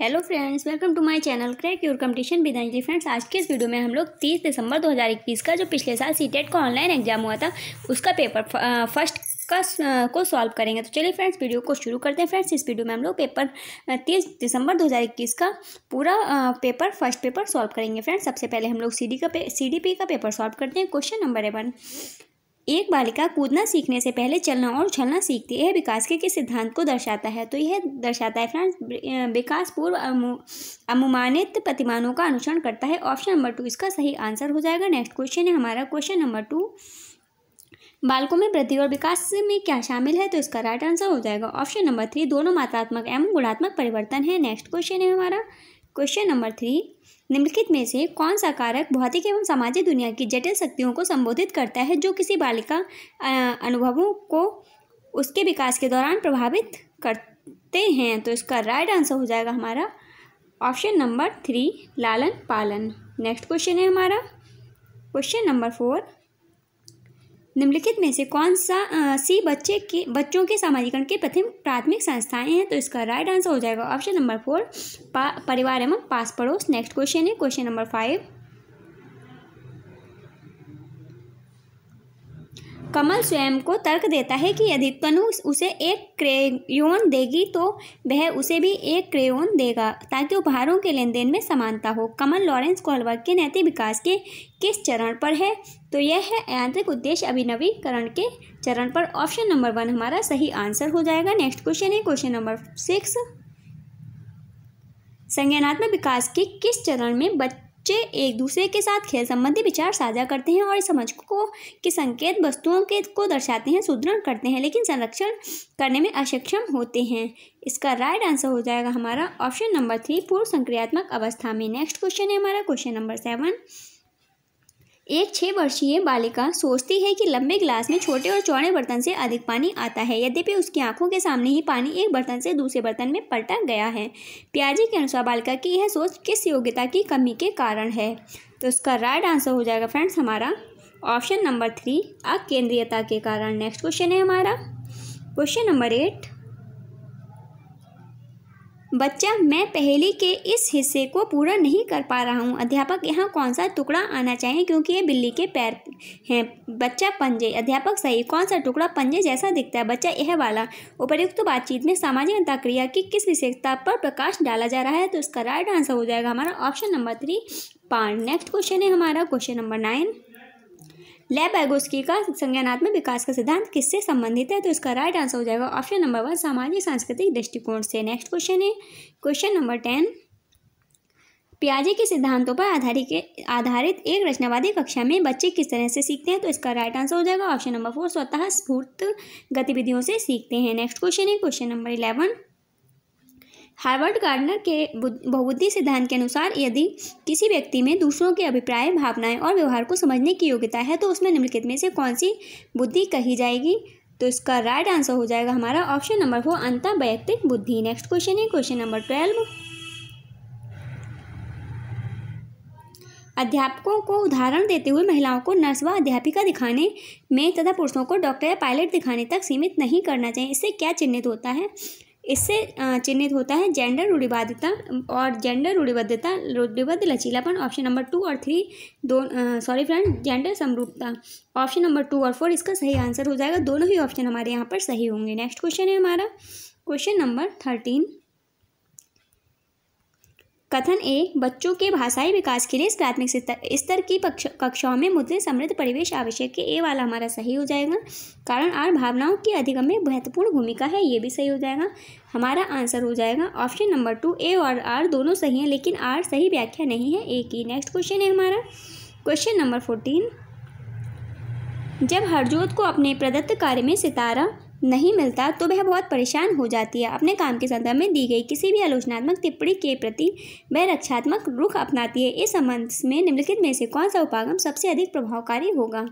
Hello friends welcome to my channel crack your competition विदांजलि friends आज के इस वीडियो में हम लोग 30 दिसंबर 2021 का जो पिछले साल सी टेट e का ऑनलाइन एग्जाम हुआ था उसका पेपर फर्स्ट का को सॉल्व करेंगे तो चलिए फ्रेंड्स वीडियो को शुरू करते हैं फ्रेंड्स इस वीडियो में हम लोग पेपर तीस दिसंबर 2021 का पूरा पेपर फर्स्ट पेपर सॉल्व करेंगे फ्रेंड्स सबसे पहले हम लोग सी का पे सी का पेपर सॉल्व करते हैं क्वेश्चन नंबर वन एक बालिका कूदना सीखने से पहले चलना और उछलना सीखती है यह विकास के किस सिद्धांत को दर्शाता है तो यह दर्शाता है फ्रेंड्स विकास पूर्व अनुमानित प्रतिमानों का अनुसरण करता है ऑप्शन नंबर टू इसका सही आंसर हो जाएगा नेक्स्ट क्वेश्चन है हमारा क्वेश्चन नंबर टू बालकों में वृद्धि और विकास में क्या शामिल है तो इसका राइट आंसर हो जाएगा ऑप्शन नंबर थ्री दोनों मात्रात्मक एवं गुणात्मक परिवर्तन है नेक्स्ट क्वेश्चन है हमारा क्वेश्चन नंबर थ्री निम्नलिखित में से कौन सा कारक भौतिक एवं सामाजिक दुनिया की जटिल शक्तियों को संबोधित करता है जो किसी बालिका अनुभवों को उसके विकास के दौरान प्रभावित करते हैं तो इसका राइट आंसर हो जाएगा हमारा ऑप्शन नंबर थ्री लालन पालन नेक्स्ट क्वेश्चन है हमारा क्वेश्चन नंबर फोर निम्नलिखित में से कौन सा आ, सी बच्चे के बच्चों के सामाजिकरण के प्रथम प्राथमिक संस्थाएं हैं तो इसका राइट आंसर हो जाएगा ऑप्शन नंबर फोर परिवार एवं पास पड़ोस नेक्स्ट क्वेश्चन है क्वेश्चन नंबर फाइव कमल स्वयं को तर्क देता है कि यदि तनु उसे एक क्रेयोन देगी तो वह उसे भी एक क्रेयोन देगा ताकि उपहारों के लेन देन में समानता हो कमल लॉरेंस कोलवर्ग के नैतिक विकास के किस चरण पर है तो यह है यांत्रिक उद्देश्य अभिनवीकरण के चरण पर ऑप्शन नंबर वन हमारा सही आंसर हो जाएगा नेक्स्ट क्वेश्चन है क्वेश्चन नंबर सिक्स संज्ञानात्मक विकास के किस चरण में बच बच्चे एक दूसरे के साथ खेल संबंधी विचार साझा करते हैं और इस समझ को के संकेत वस्तुओं के को दर्शाते हैं सुदृढ़ करते हैं लेकिन संरक्षण करने में अक्षम होते हैं इसका राइट आंसर हो जाएगा हमारा ऑप्शन नंबर थ्री पूर्व संक्रियात्मक अवस्था में नेक्स्ट क्वेश्चन है हमारा क्वेश्चन नंबर सेवन एक छः वर्षीय बालिका सोचती है कि लंबे गिलास में छोटे और चौड़े बर्तन से अधिक पानी आता है यद्यपि उसकी आंखों के सामने ही पानी एक बर्तन से दूसरे बर्तन में पलटा गया है प्याजी के अनुसार बालिका की यह सोच किस योग्यता की कमी के कारण है तो उसका राइट आंसर हो जाएगा फ्रेंड्स हमारा ऑप्शन नंबर थ्री अकेंद्रीयता के कारण नेक्स्ट क्वेश्चन है हमारा क्वेश्चन नंबर एट बच्चा मैं पहली के इस हिस्से को पूरा नहीं कर पा रहा हूँ अध्यापक यहाँ कौन सा टुकड़ा आना चाहिए क्योंकि ये बिल्ली के पैर हैं बच्चा पंजे अध्यापक सही कौन सा टुकड़ा पंजे जैसा दिखता है बच्चा यह वाला उपयुक्त तो बातचीत में सामाजिक अंताक्रिया की किस विशेषता पर प्रकाश डाला जा रहा है तो इसका राइट आंसर हो जाएगा हमारा ऑप्शन नंबर थ्री पार नेक्स्ट क्वेश्चन है हमारा क्वेश्चन नंबर नाइन लेबैगोस्की का संज्ञानात्मक विकास का सिद्धांत किससे संबंधित है तो इसका राइट आंसर हो जाएगा ऑप्शन नंबर वन सामाजिक सांस्कृतिक दृष्टिकोण से नेक्स्ट क्वेश्चन है क्वेश्चन नंबर टेन पियाजे के सिद्धांतों पर आधारित आधारित एक रचनावादी कक्षा में बच्चे किस तरह से सीखते हैं तो इसका राइट आंसर हो जाएगा ऑप्शन नंबर फोर स्वतः स्फूर्त गतिविधियों से सीखते हैं नेक्स्ट क्वेश्चन है question number eleven Harvard Gardner के बहुबुद्धि सिद्धांत के अनुसार यदि किसी व्यक्ति में दूसरों के अभिप्राय भावनाएं और व्यवहार को समझने की योग्यता है तो उसमें निम्नलिखित में से कौन सी बुद्धि कही जाएगी तो इसका राइट आंसर हो जाएगा हमारा ऑप्शन नंबर फोर अंत वैयक्तिक बुद्धि नेक्स्ट क्वेश्चन है क्वेश्चन नंबर ट्वेल्व अध्यापकों को उदाहरण देते हुए महिलाओं को नर्स व अध्यापिका दिखाने में तथा पुरुषों को डॉक्टर या पायलट दिखाने तक सीमित नहीं करना चाहिए इससे क्या चिन्हित होता है इससे चिन्हित होता है जेंडर रूढ़िवादिता और जेंडर रूढ़िबद्धता रूढ़िबद्ध लचीलापन ऑप्शन नंबर टू और थ्री दो सॉरी फ्रेंड जेंडर समरूपता ऑप्शन नंबर टू और फोर इसका सही आंसर हो जाएगा दोनों ही ऑप्शन हमारे यहाँ पर सही होंगे नेक्स्ट क्वेश्चन है हमारा क्वेश्चन नंबर थर्टीन कथन ए बच्चों के भाषाई विकास के लिए प्राथमिक स्तर की कक्षाओं में मुद्रित समृद्ध परिवेश आवश्यक है ए वाला हमारा सही हो जाएगा कारण आर भावनाओं की अधिगम में महत्वपूर्ण भूमिका है ये भी सही हो जाएगा हमारा आंसर हो जाएगा ऑप्शन नंबर टू ए और आर दोनों सही हैं लेकिन आर सही व्याख्या नहीं है ए की नेक्स्ट क्वेश्चन है हमारा क्वेश्चन नंबर फोर्टीन जब हरजोत को अपने प्रदत्त कार्य में सितारा नहीं मिलता तो वह बहुत परेशान हो जाती है अपने काम के संदर्भ में दी गई किसी भी आलोचनात्मक टिप्पणी के प्रति वह रक्षात्मक रुख अपनाती है इस संबंध में निम्नलिखित में से कौन सा उपागम सबसे अधिक प्रभावकारी होगा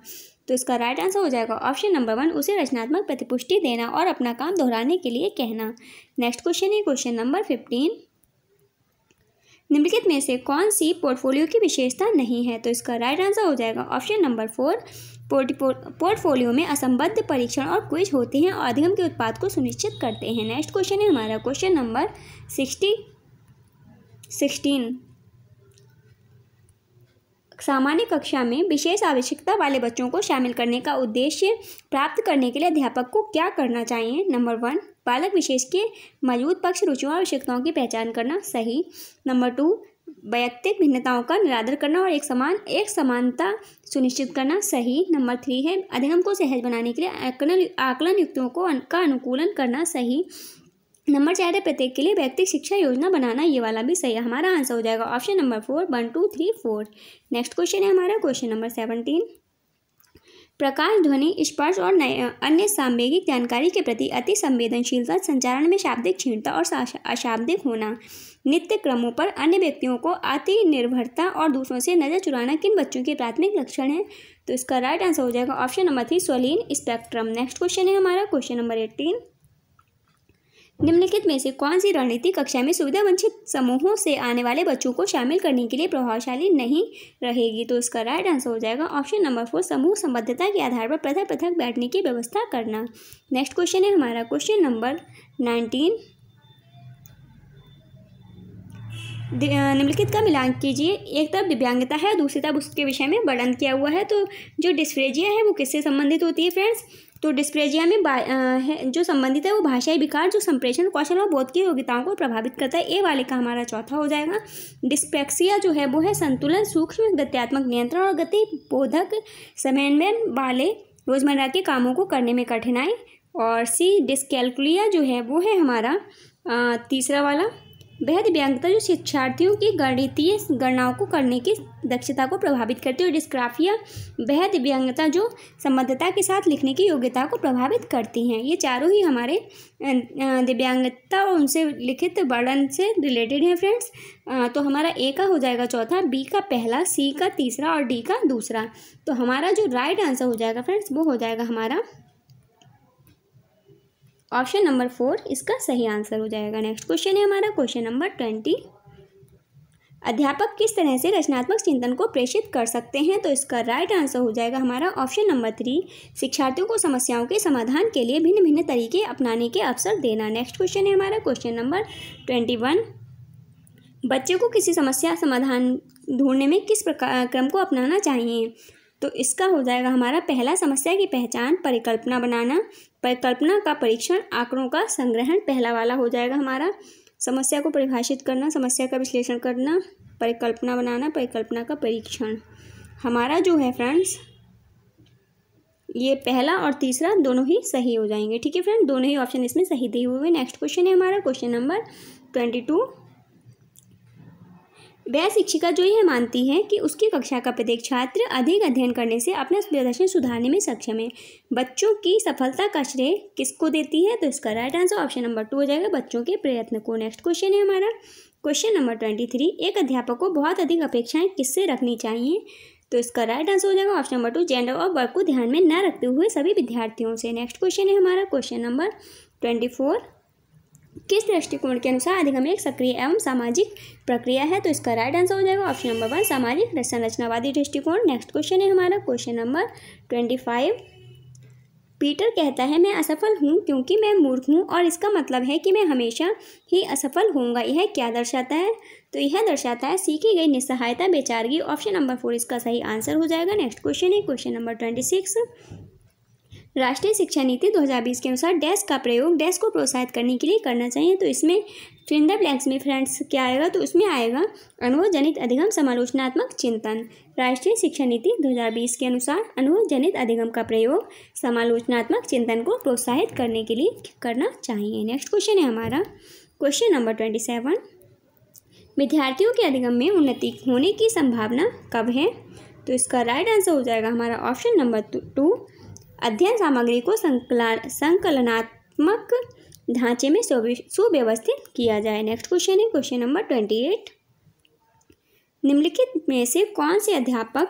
तो इसका राइट आंसर हो जाएगा ऑप्शन नंबर वन उसे रचनात्मक प्रतिपुष्टि देना और अपना काम दोहराने के लिए कहना नेक्स्ट क्वेश्चन है क्वेश्चन नंबर फिफ्टीन निम्नलिखित में से कौन सी पोर्टफोलियो की विशेषता नहीं है तो इसका राइट आंसर हो जाएगा ऑप्शन नंबर फोर पोर्टफोलियो में असंबद्ध परीक्षण और क्विज होते हैं और अधिगम के उत्पाद को सुनिश्चित करते हैं नेक्स्ट क्वेश्चन है हमारा क्वेश्चन नंबर सिक्सटी सामान्य कक्षा में विशेष आवश्यकता वाले बच्चों को शामिल करने का उद्देश्य प्राप्त करने के लिए अध्यापक को क्या करना चाहिए नंबर वन बालक विशेष के मौजूद पक्ष रुचियों और आवश्यकताओं की पहचान करना सही नंबर टू व्यक्तिक भिन्नताओं का निरादर करना और एक समान एक समानता सुनिश्चित करना सही नंबर थ्री है अधिगम को सहज बनाने के लिए आकलन युक्तियों को का अनुकूलन करना सही नंबर चार है प्रत्येक के लिए व्यक्तिक शिक्षा योजना बनाना ये वाला भी सही है हमारा आंसर हो जाएगा option number four one two three four next question है हमारा क्वेश्चन नंबर सेवनटीन प्रकाश ध्वनि स्पर्श और अन्य सांवेगिक जानकारी के प्रति अति संवेदनशीलता संचारण में शाब्दिक क्षीणता और अशाब्दिक होना नित्य क्रमों पर अन्य व्यक्तियों को आत्म निर्भरता और दूसरों से नज़र चुराना किन बच्चों के प्राथमिक लक्षण हैं तो इसका राइट आंसर हो जाएगा ऑप्शन नंबर थ्री सोलिन स्पेक्ट्रम नेक्स्ट क्वेश्चन है हमारा क्वेश्चन नंबर एट्टीन निम्नलिखित में से कौन सी रणनीति कक्षा में सुविधा वंचित समूहों से आने वाले बच्चों को शामिल करने के लिए प्रभावशाली नहीं रहेगी तो इसका राइट आंसर हो जाएगा ऑप्शन नंबर फोर समूह संबद्धता के आधार पर पृथक पृथक बैठने की व्यवस्था करना नेक्स्ट क्वेश्चन है हमारा क्वेश्चन नंबर नाइनटीन निम्नलिखित का मिलान कीजिए एक तरफ दिव्यांगता है दूसरी तरफ उसके विषय में वर्णन किया हुआ है तो जो डिस्प्रेजिया है वो किससे संबंधित होती है फ्रेंड्स तो डिस्प्रेजिया में है, जो संबंधित है वो भाषाई विकार जो संप्रेषण कौशल और बोध की योग्यताओं को प्रभावित करता है ए वाले का हमारा चौथा हो जाएगा डिस्पेक्सिया जो है वो है संतुलन सूक्ष्म गत्यात्मक नियंत्रण और गति बोधक समन्वय वाले रोजमर्रा के कामों को करने में कठिनाई और सी डिस्कैलकुलिया जो है वो है हमारा तीसरा वाला वह दिव्यांगता जो शिक्षार्थियों की गणितीय गणनाओं को करने की दक्षता को प्रभावित करती है और डिस्क्राफिया वह दिव्यांगता जो संबद्धता के साथ लिखने की योग्यता को प्रभावित करती हैं ये चारों ही हमारे दिव्यांगता और उनसे लिखित वर्णन से रिलेटेड हैं फ्रेंड्स तो हमारा ए का हो जाएगा चौथा बी का पहला सी का तीसरा और डी का दूसरा तो हमारा जो राइट आंसर हो जाएगा फ्रेंड्स वो हो जाएगा हमारा ऑप्शन नंबर फोर इसका सही आंसर हो जाएगा नेक्स्ट क्वेश्चन है हमारा क्वेश्चन नंबर ट्वेंटी अध्यापक किस तरह से रचनात्मक चिंतन को प्रेषित कर सकते हैं तो इसका राइट आंसर हो जाएगा हमारा ऑप्शन नंबर थ्री शिक्षार्थियों को समस्याओं के समाधान के लिए भिन्न भिन्न तरीके अपनाने के अवसर देना नेक्स्ट क्वेश्चन है हमारा क्वेश्चन नंबर ट्वेंटी वन बच्चे को किसी समस्या समाधान ढूंढने में किस प्रकार क्रम को अपनाना चाहिए तो इसका हो जाएगा हमारा पहला समस्या की पहचान परिकल्पना बनाना परिकल्पना का परीक्षण आंकड़ों का संग्रहण पहला वाला हो जाएगा हमारा समस्या को परिभाषित करना समस्या का विश्लेषण करना परिकल्पना बनाना परिकल्पना का परीक्षण हमारा जो है फ्रेंड्स ये पहला और तीसरा दोनों ही सही हो जाएंगे ठीक है फ्रेंड दोनों ही ऑप्शन इसमें सही दिए हुए नेक्स्ट क्वेश्चन है हमारा क्वेश्चन नंबर ट्वेंटी टू वह शिक्षिका जो यह मानती है कि उसकी कक्षा का प्रत्येक छात्र अधिक अध्ययन करने से अपना प्रदर्शन सुधारने में सक्षम है बच्चों की सफलता का श्रेय किसको देती है तो इसका right answer option number two हो जाएगा बच्चों के प्रयत्न को नेक्स्ट क्वेश्चन है हमारा क्वेश्चन नंबर ट्वेंटी थ्री एक अध्यापक को बहुत अधिक अपेक्षाएं किससे रखनी चाहिए तो इसका राइट आंसर हो जाएगा ऑप्शन नंबर टू जेंडर और वर्क को ध्यान में न रखते हुए सभी विद्यार्थियों से नेक्स्ट क्वेश्चन है हमारा क्वेश्चन नंबर ट्वेंटी फोर किस दृष्टिकोण के अनुसार अधिगम एक सक्रिय एवं सामाजिक प्रक्रिया है तो इसका राइट आंसर हो जाएगा ऑप्शन नंबर वन सामाजिक संरचनावादी दृष्टिकोण नेक्स्ट क्वेश्चन है हमारा question number twenty five Peter कहता है मैं असफल हूँ क्योंकि मैं मूर्ख हूँ और इसका मतलब है कि मैं हमेशा ही असफल होऊंगा यह क्या दर्शाता है तो यह दर्शाता है सीखी गई निस्सहायता बेचारगी ऑप्शन नंबर फोर इसका सही आंसर हो जाएगा नेक्स्ट क्वेश्चन है क्वेश्चन नंबर ट्वेंटी सिक्स राष्ट्रीय शिक्षा नीति 2020 के अनुसार डैश का प्रयोग डैश को प्रोत्साहित करने के लिए करना चाहिए तो इसमें फिल ब्लैंक्स में फ्रेंड्स क्या आएगा तो उसमें आएगा अनुभवजनित अधिगम समालोचनात्मक चिंतन राष्ट्रीय शिक्षा नीति 2020 के अनुसार अनुभवजनित अधिगम का प्रयोग समालोचनात्मक चिंतन को प्रोत्साहित करने के लिए करना चाहिए नेक्स्ट क्वेश्चन है हमारा क्वेश्चन नंबर ट्वेंटी सेवन विद्यार्थियों के अधिगम में उन्नति होने की संभावना कब है तो इसका राइट आंसर हो जाएगा हमारा ऑप्शन नंबर टू अध्ययन सामग्री को संकलनात्मक ढांचे में सुव्यवस्थित किया जाए नेक्स्ट क्वेश्चन है क्वेश्चन नंबर ट्वेंटी एट निम्नलिखित में से कौन से अध्यापक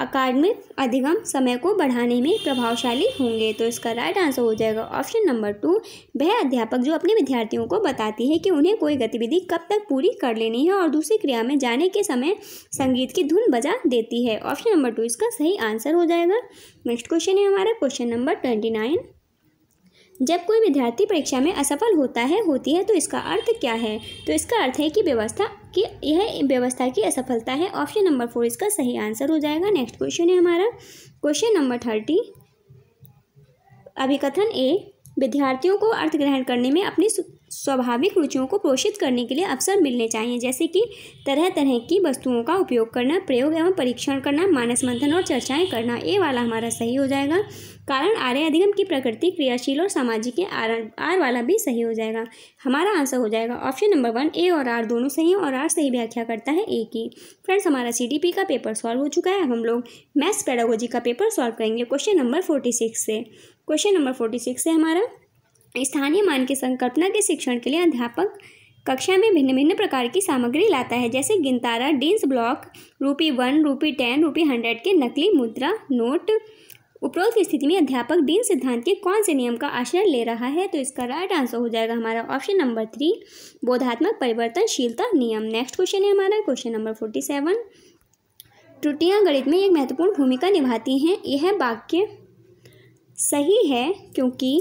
अकादमिक अधिगम समय को बढ़ाने में प्रभावशाली होंगे तो इसका राइट आंसर हो जाएगा ऑप्शन नंबर टू वह अध्यापक जो अपने विद्यार्थियों को बताती है कि उन्हें कोई गतिविधि कब तक पूरी कर लेनी है और दूसरी क्रिया में जाने के समय संगीत की धुन बजा देती है ऑप्शन नंबर टू इसका सही आंसर हो जाएगा नेक्स्ट क्वेश्चन है हमारा क्वेश्चन नंबर ट्वेंटी नाइन जब कोई विद्यार्थी परीक्षा में असफल होता है होती है तो इसका अर्थ क्या है तो इसका अर्थ है कि व्यवस्था की यह व्यवस्था की असफलता है ऑप्शन नंबर फोर इसका सही आंसर हो जाएगा नेक्स्ट क्वेश्चन है हमारा क्वेश्चन नंबर थर्टी अभिकथन ए विद्यार्थियों को अर्थ ग्रहण करने में अपनी स्वाभाविक रुचियों को पोषित करने के लिए अवसर मिलने चाहिए जैसे कि तरह तरह की वस्तुओं का उपयोग करना प्रयोग एवं परीक्षण करना मानस मंथन और चर्चाएं करना ये वाला हमारा सही हो जाएगा कारण आर्य अधिगम की प्रकृति क्रियाशील और सामाजिक के आर आर वाला भी सही हो जाएगा हमारा आंसर हो जाएगा ऑप्शन नंबर वन ए और आर दोनों सही हैं और आर सही व्याख्या करता है ए की फ्रेंड्स हमारा सी का पेपर सॉल्व हो चुका है हम लोग मैथ्स पैडागोजी का पेपर सॉल्व करेंगे क्वेश्चन नंबर फोर्टी सिक्स से क्वेश्चन नंबर फोर्टी सिक्स हमारा स्थानीय मान की संकल्पना के शिक्षण के लिए अध्यापक कक्षा में भिन्न भिन्न प्रकार की सामग्री लाता है जैसे गिनतारा Dienes block rupee one rupee ten rupee hundred के नकली मुद्रा नोट उपरोक्त स्थिति में अध्यापक डीन सिद्धांत के कौन से नियम का आश्रय ले रहा है तो इसका राइट आंसर हो जाएगा हमारा ऑप्शन नंबर थ्री बोधात्मक परिवर्तनशीलता नियम नेक्स्ट क्वेश्चन है हमारा क्वेश्चन नंबर फोर्टी सेवन त्रुटियाँ गणित में एक महत्वपूर्ण भूमिका निभाती हैं यह वाक्य सही है क्योंकि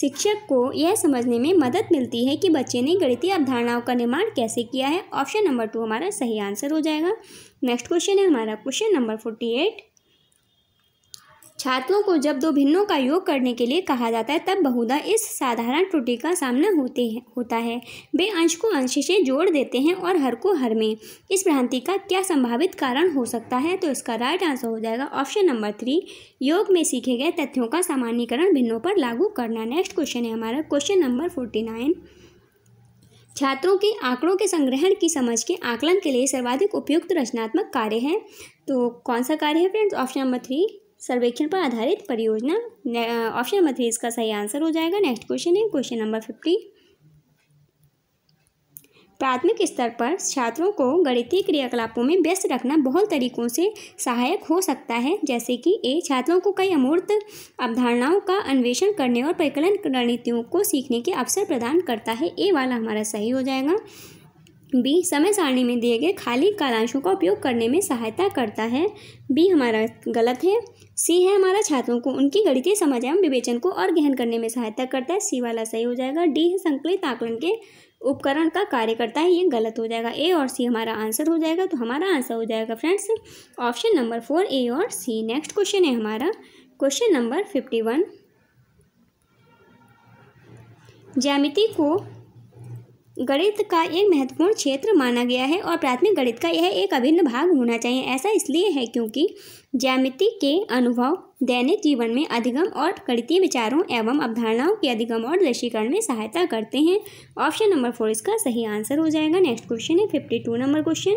शिक्षक को यह समझने में मदद मिलती है कि बच्चे ने गणितीय अवधारणाओं का निर्माण कैसे किया है ऑप्शन नंबर टू हमारा सही आंसर हो जाएगा नेक्स्ट क्वेश्चन है हमारा क्वेश्चन नंबर फोर्टी एट छात्रों को जब दो भिन्नों का योग करने के लिए कहा जाता है तब बहुधा इस साधारण त्रुटि का सामना होते हैं होता है वे अंश को अंश से जोड़ देते हैं और हर को हर में इस भ्रांति का क्या संभावित कारण हो सकता है तो इसका राइट आंसर हो जाएगा ऑप्शन नंबर थ्री योग में सीखे गए तथ्यों का सामान्यकरण भिन्नों पर लागू करना नेक्स्ट क्वेश्चन है हमारा क्वेश्चन नंबर फोर्टी नाइन छात्रों के आंकड़ों के संग्रहण की समझ के आकलन के लिए सर्वाधिक उपयुक्त रचनात्मक कार्य है तो कौन सा कार्य है फ्रेंड्स ऑप्शन नंबर थ्री सर्वेक्षण पर आधारित परियोजना ऑप्शन नंबर थ्री इसका सही आंसर हो जाएगा नेक्स्ट क्वेश्चन है क्वेश्चन नंबर फिफ्टी प्राथमिक स्तर पर छात्रों को गणितीय क्रियाकलापों में व्यस्त रखना बहुत तरीकों से सहायक हो सकता है जैसे कि ए छात्रों को कई अमूर्त अवधारणाओं का अन्वेषण करने और परिकलन रणनीतियों को सीखने के अवसर प्रदान करता है ए वाला हमारा सही हो जाएगा बी समय सारणी में दिए गए खाली कालांशों का उपयोग करने में सहायता करता है बी हमारा गलत है सी है हमारा छात्रों को उनकी गणितीय समझ एवं विवेचन को और गहन करने में सहायता करता है सी वाला सही हो जाएगा डी है संकलित आकलन के उपकरण का कार्य करता है ये गलत हो जाएगा ए और सी हमारा आंसर हो जाएगा तो हमारा आंसर हो जाएगा friends option number four A और सी नेक्स्ट क्वेश्चन है हमारा क्वेश्चन नंबर फिफ्टी वन ज्यामिति को गणित का एक महत्वपूर्ण क्षेत्र माना गया है और प्राथमिक गणित का यह एक अभिन्न भाग होना चाहिए ऐसा इसलिए है क्योंकि ज्यामिति के अनुभव दैनिक जीवन में अधिगम और गणितीय विचारों एवं अवधारणाओं के अधिगम और दृष्टिकरण में सहायता करते हैं ऑप्शन नंबर फोर इसका सही आंसर हो जाएगा नेक्स्ट क्वेश्चन है fifty two number question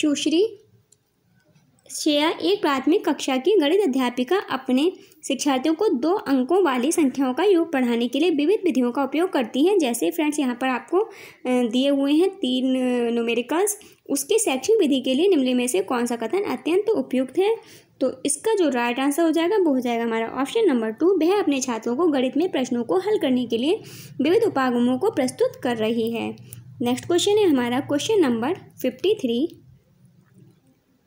Sushri Shreya एक प्राथमिक कक्षा की गणित अध्यापिका अपने शिक्षार्थियों को दो अंकों वाली संख्याओं का योग पढ़ाने के लिए विविध विधियों का उपयोग करती है जैसे फ्रेंड्स यहाँ पर आपको दिए हुए हैं तीन नोमेरिकल्स उसके शैक्षिक विधि के लिए निम्नलिखित में से कौन सा कथन अत्यंत तो उपयुक्त है तो इसका जो राइट आंसर हो जाएगा वो हो जाएगा हमारा ऑप्शन नंबर टू वह अपने छात्रों को गणित में प्रश्नों को हल करने के लिए विविध उपागमों को प्रस्तुत कर रही है नेक्स्ट क्वेश्चन है हमारा क्वेश्चन नंबर फिफ्टी थ्री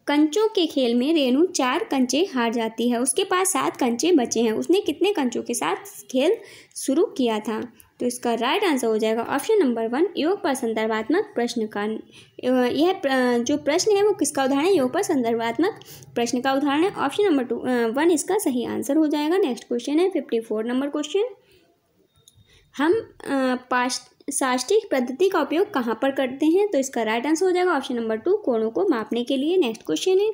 कंचों के खेल में रेणु चार कंचे हार जाती है उसके पास सात कंचे बचे हैं उसने कितने कंचों के साथ खेल शुरू किया था तो इसका राइट आंसर हो जाएगा ऑप्शन नंबर वन योग पर संदर्भात्मक प्रश्न का यह जो प्रश्न है वो किसका उदाहरण है योग पर संदर्भात्मक प्रश्न का उदाहरण है ऑप्शन नंबर टू वन इसका सही आंसर हो जाएगा नेक्स्ट क्वेश्चन है फिफ्टी फोर नंबर क्वेश्चन हम पास्ट साष्टिक पद्धति का उपयोग कहाँ पर करते हैं तो इसका राइट आंसर हो जाएगा ऑप्शन नंबर टू कोणों को मापने के लिए नेक्स्ट क्वेश्चन है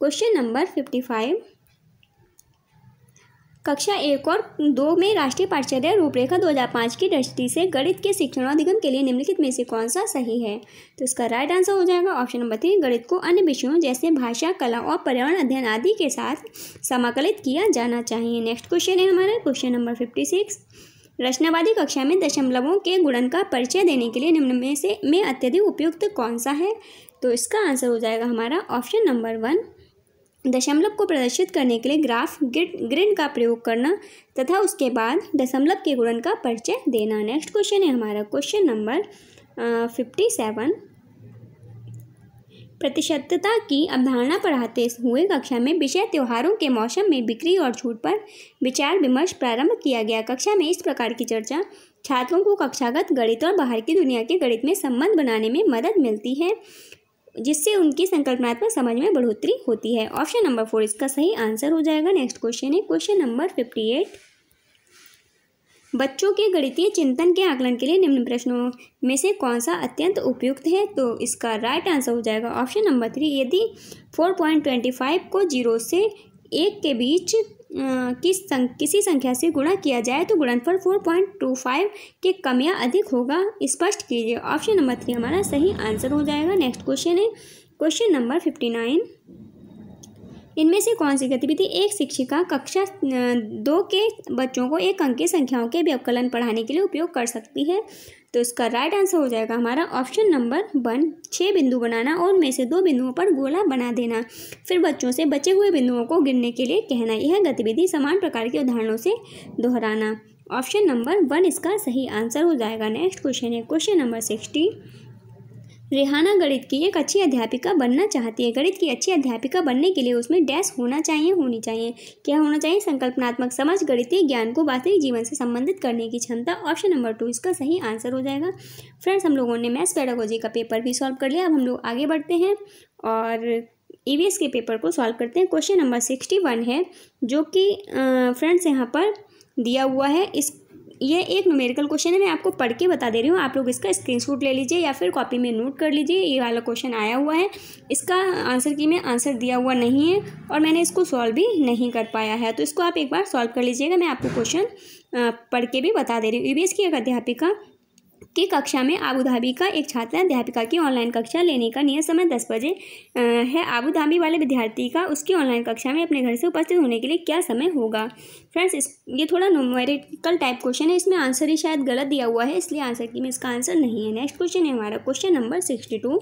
क्वेश्चन नंबर फिफ्टी फाइव कक्षा एक और दो में राष्ट्रीय पाठ्यचर्या रूपरेखा दो हजार पाँच की दृष्टि से गणित के शिक्षण अधिगम के लिए निम्नलिखित में से कौन सा सही है तो इसका राइट आंसर हो जाएगा ऑप्शन नंबर थ्री गणित को अन्य विषयों जैसे भाषा कला और पर्यावरण अध्ययन आदि के साथ समाकलित किया जाना चाहिए नेक्स्ट क्वेश्चन है हमारा क्वेश्चन नंबर फिफ्टी सिक्स रचनावादी कक्षा में दशमलवों के गुणन का परिचय देने के लिए निम्न में से में अत्यधिक उपयुक्त कौन सा है तो इसका आंसर हो जाएगा हमारा ऑप्शन नंबर वन दशमलव को प्रदर्शित करने के लिए ग्राफ ग्रिड ग्रिड का प्रयोग करना तथा उसके बाद दशमलव के गुणन का परिचय देना नेक्स्ट क्वेश्चन है हमारा क्वेश्चन नंबर फिफ्टी सेवन प्रतिशतता की अवधारणा पढ़ाते हुए कक्षा में विषय त्योहारों के मौसम में बिक्री और छूट पर विचार विमर्श प्रारंभ किया गया कक्षा में इस प्रकार की चर्चा छात्रों को कक्षागत गणित और बाहर की दुनिया के गणित में संबंध बनाने में मदद मिलती है जिससे उनकी संकल्पनात्मक समझ में बढ़ोतरी होती है ऑप्शन नंबर फोर इसका सही आंसर हो जाएगा नेक्स्ट क्वेश्चन है क्वेश्चन नंबर फिफ्टी एट बच्चों के गणितीय चिंतन के आकलन के लिए निम्न प्रश्नों में से कौन सा अत्यंत उपयुक्त है तो इसका राइट आंसर हो जाएगा ऑप्शन नंबर थ्री यदि फोर पॉइंट ट्वेंटी फाइव को जीरो से एक के बीच किस सं, किसी संख्या से गुणा किया जाए तो गुणनफल फोर पॉइंट टू फाइव के कम या अधिक होगा स्पष्ट कीजिए ऑप्शन नंबर थ्री हमारा सही आंसर हो जाएगा नेक्स्ट क्वेश्चन है क्वेश्चन नंबर फिफ्टी नाइन इनमें से कौन सी गतिविधि एक शिक्षिका कक्षा दो के बच्चों को एक अंक की संख्याओं के व्यवकलन पढ़ाने के लिए उपयोग कर सकती है तो इसका राइट आंसर हो जाएगा हमारा ऑप्शन नंबर वन छः बिंदु बनाना और उनमें से दो बिंदुओं पर गोला बना देना फिर बच्चों से बचे हुए बिंदुओं को गिनने के लिए कहना यह गतिविधि समान प्रकार के उदाहरणों से दोहराना ऑप्शन नंबर वन इसका सही आंसर हो जाएगा नेक्स्ट क्वेश्चन है क्वेश्चन नंबर सिक्सटी रेहाना गणित की एक अच्छी अध्यापिका बनना चाहती है गणित की अच्छी अध्यापिका बनने के लिए उसमें डैश होना चाहिए होनी चाहिए क्या होना चाहिए संकल्पनात्मक समझ गणितीय ज्ञान को वास्तविक जीवन से संबंधित करने की क्षमता ऑप्शन नंबर टू इसका सही आंसर हो जाएगा फ्रेंड्स हम लोगों ने मैथ्स पैडागोजी का पेपर भी सॉल्व कर लिया अब हम लोग आगे बढ़ते हैं और ई e के पेपर को सॉल्व करते हैं क्वेश्चन नंबर सिक्सटी वन है जो कि फ्रेंड्स यहाँ पर दिया हुआ है इस ये एक न्यूमेरिकल क्वेश्चन है मैं आपको पढ़ के बता दे रही हूँ आप लोग इसका स्क्रीनशॉट ले लीजिए या फिर कॉपी में नोट कर लीजिए ये वाला क्वेश्चन आया हुआ है इसका आंसर की मैं आंसर दिया हुआ नहीं है और मैंने इसको सॉल्व भी नहीं कर पाया है तो इसको आप एक बार सॉल्व कर लीजिएगा मैं आपको क्वेश्चन पढ़ के भी बता दे रही हूँ ई की एक अध्यापिका की कक्षा में आबूधाबी का एक छात्र अध्यापिका की ऑनलाइन कक्षा लेने का नियत समय दस बजे है आबूधाबी वाले विद्यार्थी का उसकी ऑनलाइन कक्षा में अपने घर से उपस्थित होने के लिए क्या समय होगा फ्रेंड्स इस ये थोड़ा नोमेरिकल टाइप क्वेश्चन है इसमें आंसर ही शायद गलत दिया हुआ है इसलिए आंसर की में इसका आंसर नहीं है नेक्स्ट क्वेश्चन है हमारा question number sixty two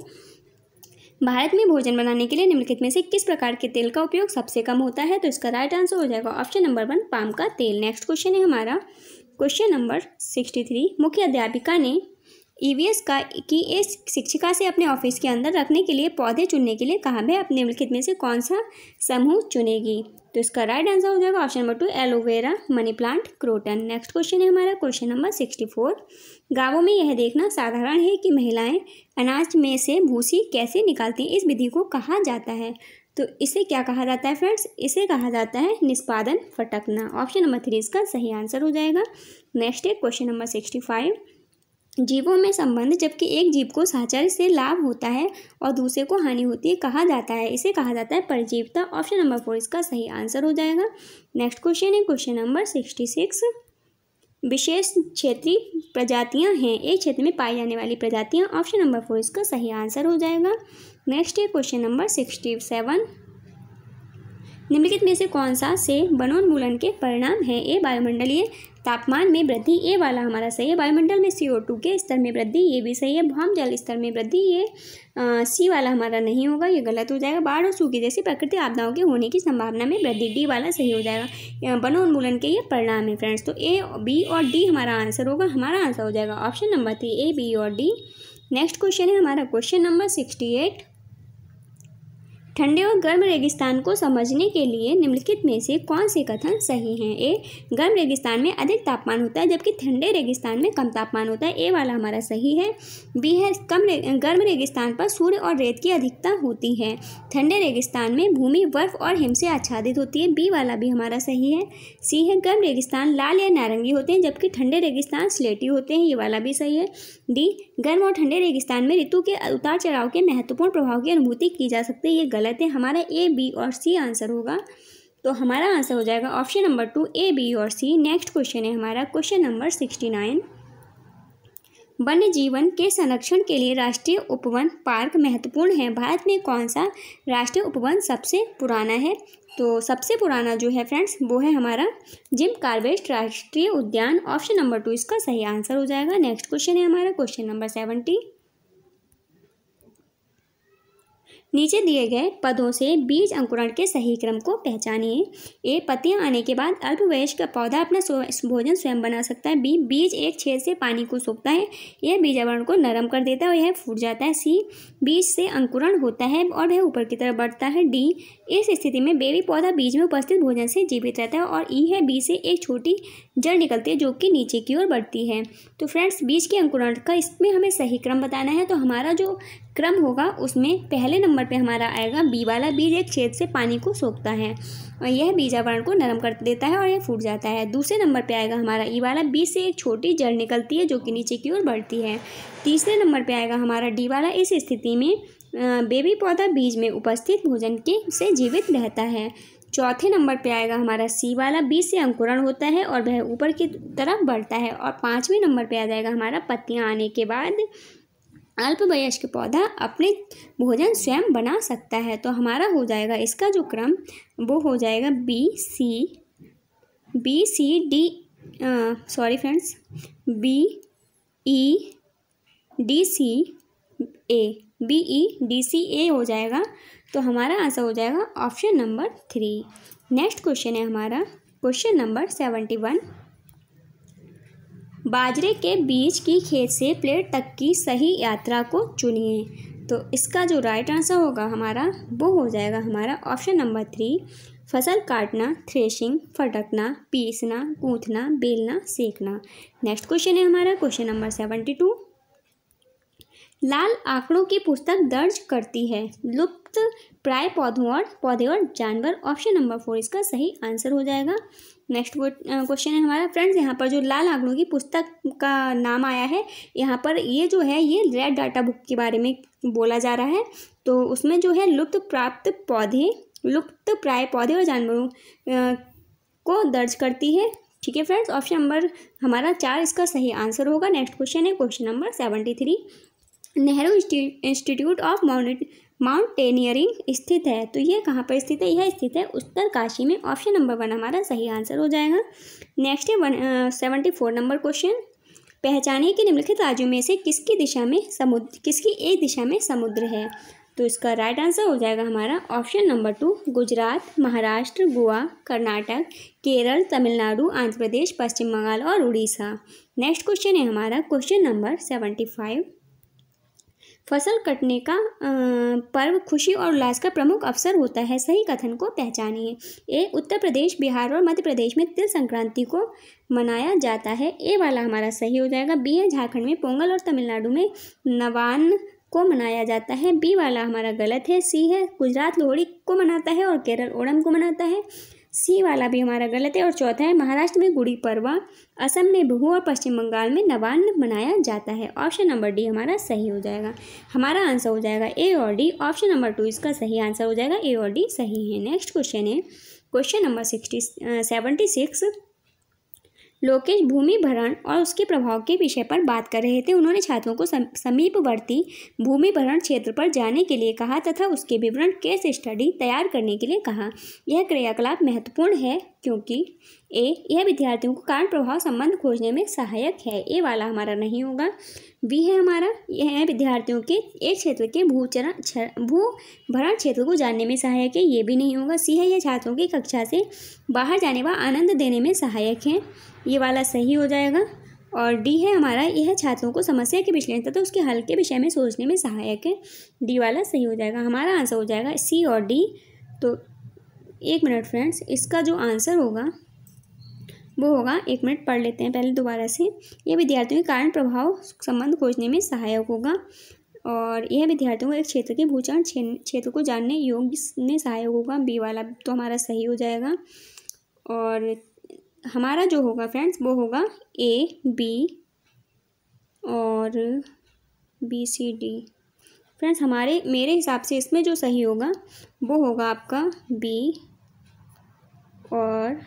Bharat में भोजन बनाने के लिए निम्नलिखित में से किस प्रकार के तेल का उपयोग सबसे कम होता है तो इसका राइट आंसर हो जाएगा ऑप्शन नंबर वन पाम का तेल नेक्स्ट क्वेश्चन है हमारा क्वेश्चन नंबर सिक्सटी थ्री मुख्य अध्यापिका ने ईवीएस e का की इस शिक्षिका से अपने ऑफिस के अंदर रखने के लिए पौधे चुनने के लिए कहा है अपने निम्नलिखित में से कौन सा समूह चुनेगी तो इसका राइट आंसर हो जाएगा option number two aloe vera money plant croton next question है हमारा क्वेश्चन नंबर सिक्सटी फोर गाँवों में यह देखना साधारण है कि महिलाएं अनाज में से भूसी कैसे निकालती हैं इस विधि को कहा जाता है तो इसे क्या कहा जाता है फ्रेंड्स इसे कहा जाता है निष्पादन फटकना ऑप्शन नंबर थ्री इसका सही आंसर हो जाएगा नेक्स्ट है क्वेश्चन नंबर सिक्सटी फाइव जीवों में संबंध जबकि एक जीव को साहचर्य से लाभ होता है और दूसरे को हानि होती है कहा जाता है इसे कहा जाता है परजीवता ऑप्शन नंबर फोर इसका सही आंसर हो जाएगा नेक्स्ट क्वेश्चन है क्वेश्चन नंबर सिक्सटी सिक्स विशेष क्षेत्रीय प्रजातियां हैं एक क्षेत्र में पाई जाने वाली प्रजातियां ऑप्शन नंबर फोर इसका सही आंसर हो जाएगा नेक्स्ट है क्वेश्चन नंबर सिक्सटी सेवन निम्नलिखित में से कौन सा से वनोन्मूलन के परिणाम है ए वायुमंडलीय तापमान में वृद्धि ए वाला हमारा सही है वायुमंडल में सी टू के स्तर में वृद्धि ये भी सही है भौम जल स्तर में वृद्धि ये सी वाला हमारा नहीं होगा ये गलत हो जाएगा बाढ़ और सूखी जैसी प्रकृति आपदाओं के होने की संभावना में वृद्धि डी वाला सही हो जाएगा वनोन्मूलन के ये परिणाम है फ्रेंड्स तो ए बी और डी हमारा आंसर होगा हमारा आंसर हो जाएगा option number three A B और डी नेक्स्ट क्वेश्चन है हमारा क्वेश्चन नंबर सिक्सटी एट ठंडे और गर्म रेगिस्तान को समझने के लिए निम्नलिखित में से कौन से कथन सही हैं ए गर्म रेगिस्तान में अधिक तापमान होता है जबकि ठंडे रेगिस्तान में कम तापमान होता है ए वाला हमारा सही है बी है कम रे, गर्म रेगिस्तान पर सूर्य और रेत की अधिकता होती है ठंडे रेगिस्तान में भूमि बर्फ और हिम से आच्छादित होती है बी वाला भी हमारा सही है सी है गर्म रेगिस्तान लाल या नारंगी होते हैं जबकि ठंडे रेगिस्तान स्लेटी होते हैं ये वाला भी सही है डी गर्म और ठंडे रेगिस्तान में ऋतु के उतार चढ़ाव के महत्वपूर्ण प्रभाव की अनुभूति की जा सकती है ये गलत गलत है हमारा ए बी और सी आंसर होगा तो हमारा आंसर हो जाएगा option number two A B और सी नेक्स्ट क्वेश्चन है हमारा क्वेश्चन नंबर सिक्सटी नाइन वन्य जीवन के संरक्षण के लिए राष्ट्रीय उपवन पार्क महत्वपूर्ण है भारत में कौन सा राष्ट्रीय उपवन सबसे पुराना है तो सबसे पुराना जो है फ्रेंड्स वो है हमारा जिम कार्बेस्ट राष्ट्रीय उद्यान ऑप्शन नंबर टू इसका सही आंसर हो जाएगा नेक्स्ट क्वेश्चन है हमारा क्वेश्चन नंबर सेवेंटी नीचे दिए गए पदों से बीज अंकुरण के सही क्रम को पहचानिए ए पत्तियां आने के बाद अल्पवयस्क का पौधा अपना भोजन स्वयं बना सकता है बी बीज एक छेद से पानी को सोखता है यह बीजावरण को नरम कर देता है और यह फूट जाता है सी बीज से अंकुरण होता है और वह ऊपर की तरफ बढ़ता है डी इस स्थिति में बेबी पौधा बीज में उपस्थित भोजन से जीवित रहता है और ई है बीज से एक छोटी जड़ निकलती है जो कि नीचे की ओर बढ़ती है तो फ्रेंड्स बीज के अंकुरण का इसमें हमें सही क्रम बताना है तो हमारा जो क्रम होगा उसमें पहले नंबर पे हमारा आएगा बी वाला बीज एक छेद से पानी को सोखता है और यह बीजावरण को नरम कर देता है और यह फूट जाता है दूसरे नंबर पे आएगा हमारा ई वाला बीज से एक छोटी जड़ निकलती है जो कि नीचे की ओर बढ़ती है तीसरे नंबर पे आएगा हमारा डी वाला इस स्थिति में बेबी पौधा बीज में उपस्थित भोजन के से जीवित रहता है चौथे नंबर पे आएगा हमारा सी वाला बीज से अंकुरण होता है और वह ऊपर की तरफ बढ़ता है और पाँचवें नंबर पे आ जाएगा हमारा पत्तियाँ आने के बाद अल्पवयस्क पौधा अपने भोजन स्वयं बना सकता है तो हमारा हो जाएगा इसका जो क्रम वो हो जाएगा B C B C D sorry friends B E D C A B E D C A हो जाएगा तो हमारा आंसर हो जाएगा option number three next question है हमारा क्वेश्चन नंबर सेवेंटी वन बाजरे के बीज की खेत से प्लेट तक की सही यात्रा को चुनिए तो इसका जो राइट आंसर होगा हमारा वो हो जाएगा हमारा ऑप्शन नंबर थ्री फसल काटना थ्रेशिंग फटकना पीसना कूदना बेलना सेकना नेक्स्ट क्वेश्चन है हमारा क्वेश्चन नंबर सेवेंटी टू लाल आंकड़ों की पुस्तक दर्ज करती है लुप्त प्राय पौधों और पौधे और जानवर ऑप्शन नंबर फोर इसका सही आंसर हो जाएगा नेक्स्ट क्वेश्चन है हमारा फ्रेंड्स यहाँ पर जो लाल आंकड़ों की पुस्तक का नाम आया है यहाँ पर ये जो है ये रेड डाटा बुक के बारे में बोला जा रहा है तो उसमें जो है लुप्त प्राप्त पौधे लुप्त प्राय पौधे और जानवरों को दर्ज करती है ठीक है फ्रेंड्स ऑप्शन नंबर हमारा चार इसका सही आंसर होगा नेक्स्ट क्वेश्चन है question number seventy three Nehru institute of mount mountaineering स्थित है तो ये कहाँ पर स्थित है यह स्थित है उत्तर काशी में ऑप्शन नंबर वन हमारा सही आंसर हो जाएगा नेक्स्ट है one seventy four number question पहचानिए कि निम्नलिखित राज्यों में से किसकी दिशा में समुद्र किसकी एक दिशा में समुद्र है तो इसका राइट आंसर हो जाएगा हमारा option number two Gujarat Maharashtra Goa Karnataka Kerala Tamil Nadu Andhra Pradesh Paschim Bengal और उड़ीसा नेक्स्ट क्वेश्चन है हमारा क्वेश्चन नंबर सेवेंटी फाइव फसल कटने का पर्व खुशी और उल्लास का प्रमुख अवसर होता है सही कथन को पहचानिए ए उत्तर प्रदेश बिहार और मध्य प्रदेश में तिल संक्रांति को मनाया जाता है ए वाला हमारा सही हो जाएगा बी है झारखंड में पोंगल और तमिलनाडु में नवान को मनाया जाता है बी वाला हमारा गलत है सी है गुजरात लोहड़ी को मनाता है और केरल ओणम को मनाता है सी वाला भी हमारा गलत है और चौथा है महाराष्ट्र में गुड़ी पड़वा असम में बिहू और पश्चिम बंगाल में नवान्न मनाया जाता है ऑप्शन नंबर डी हमारा सही हो जाएगा हमारा आंसर हो जाएगा ए और डी ऑप्शन नंबर टू इसका सही आंसर हो जाएगा ए और डी सही है नेक्स्ट क्वेश्चन है question number sixty seventy six Lokesh भूमि भरण और उसके प्रभाव के विषय पर बात कर रहे थे उन्होंने छात्रों को समीपवर्ती भूमि भरण क्षेत्र पर जाने के लिए कहा तथा उसके विवरण केस स्टडी तैयार करने के लिए कहा यह क्रियाकलाप महत्वपूर्ण है क्योंकि ए यह विद्यार्थियों को कारण प्रभाव संबंध खोजने में सहायक है ए वाला हमारा नहीं होगा बी है हमारा यह है विद्यार्थियों के एक क्षेत्र के भूचरण भू भरण क्षेत्र को जानने में सहायक है ये भी नहीं होगा सी है यह छात्रों की कक्षा से बाहर जाने व आनंद देने में सहायक है ये वाला सही हो जाएगा और डी है हमारा यह छात्रों को समस्या के विषय तथा तो उसके हल के विषय में सोचने में सहायक है डी वाला सही हो जाएगा हमारा आंसर हो जाएगा सी और डी तो एक मिनट फ्रेंड्स इसका जो आंसर होगा वो होगा एक मिनट पढ़ लेते हैं पहले दोबारा से यह विद्यार्थियों के कारण प्रभाव संबंध खोजने में सहायक होगा और यह विद्यार्थियों को एक क्षेत्र के भूचारण क्षेत्र को जानने योग्य में सहायक होगा बी वाला तो हमारा सही हो जाएगा और हमारा जो होगा फ्रेंड्स वो होगा ए बी और बी सी डी फ्रेंड्स हमारे मेरे हिसाब से इसमें जो सही होगा वो होगा आपका बी और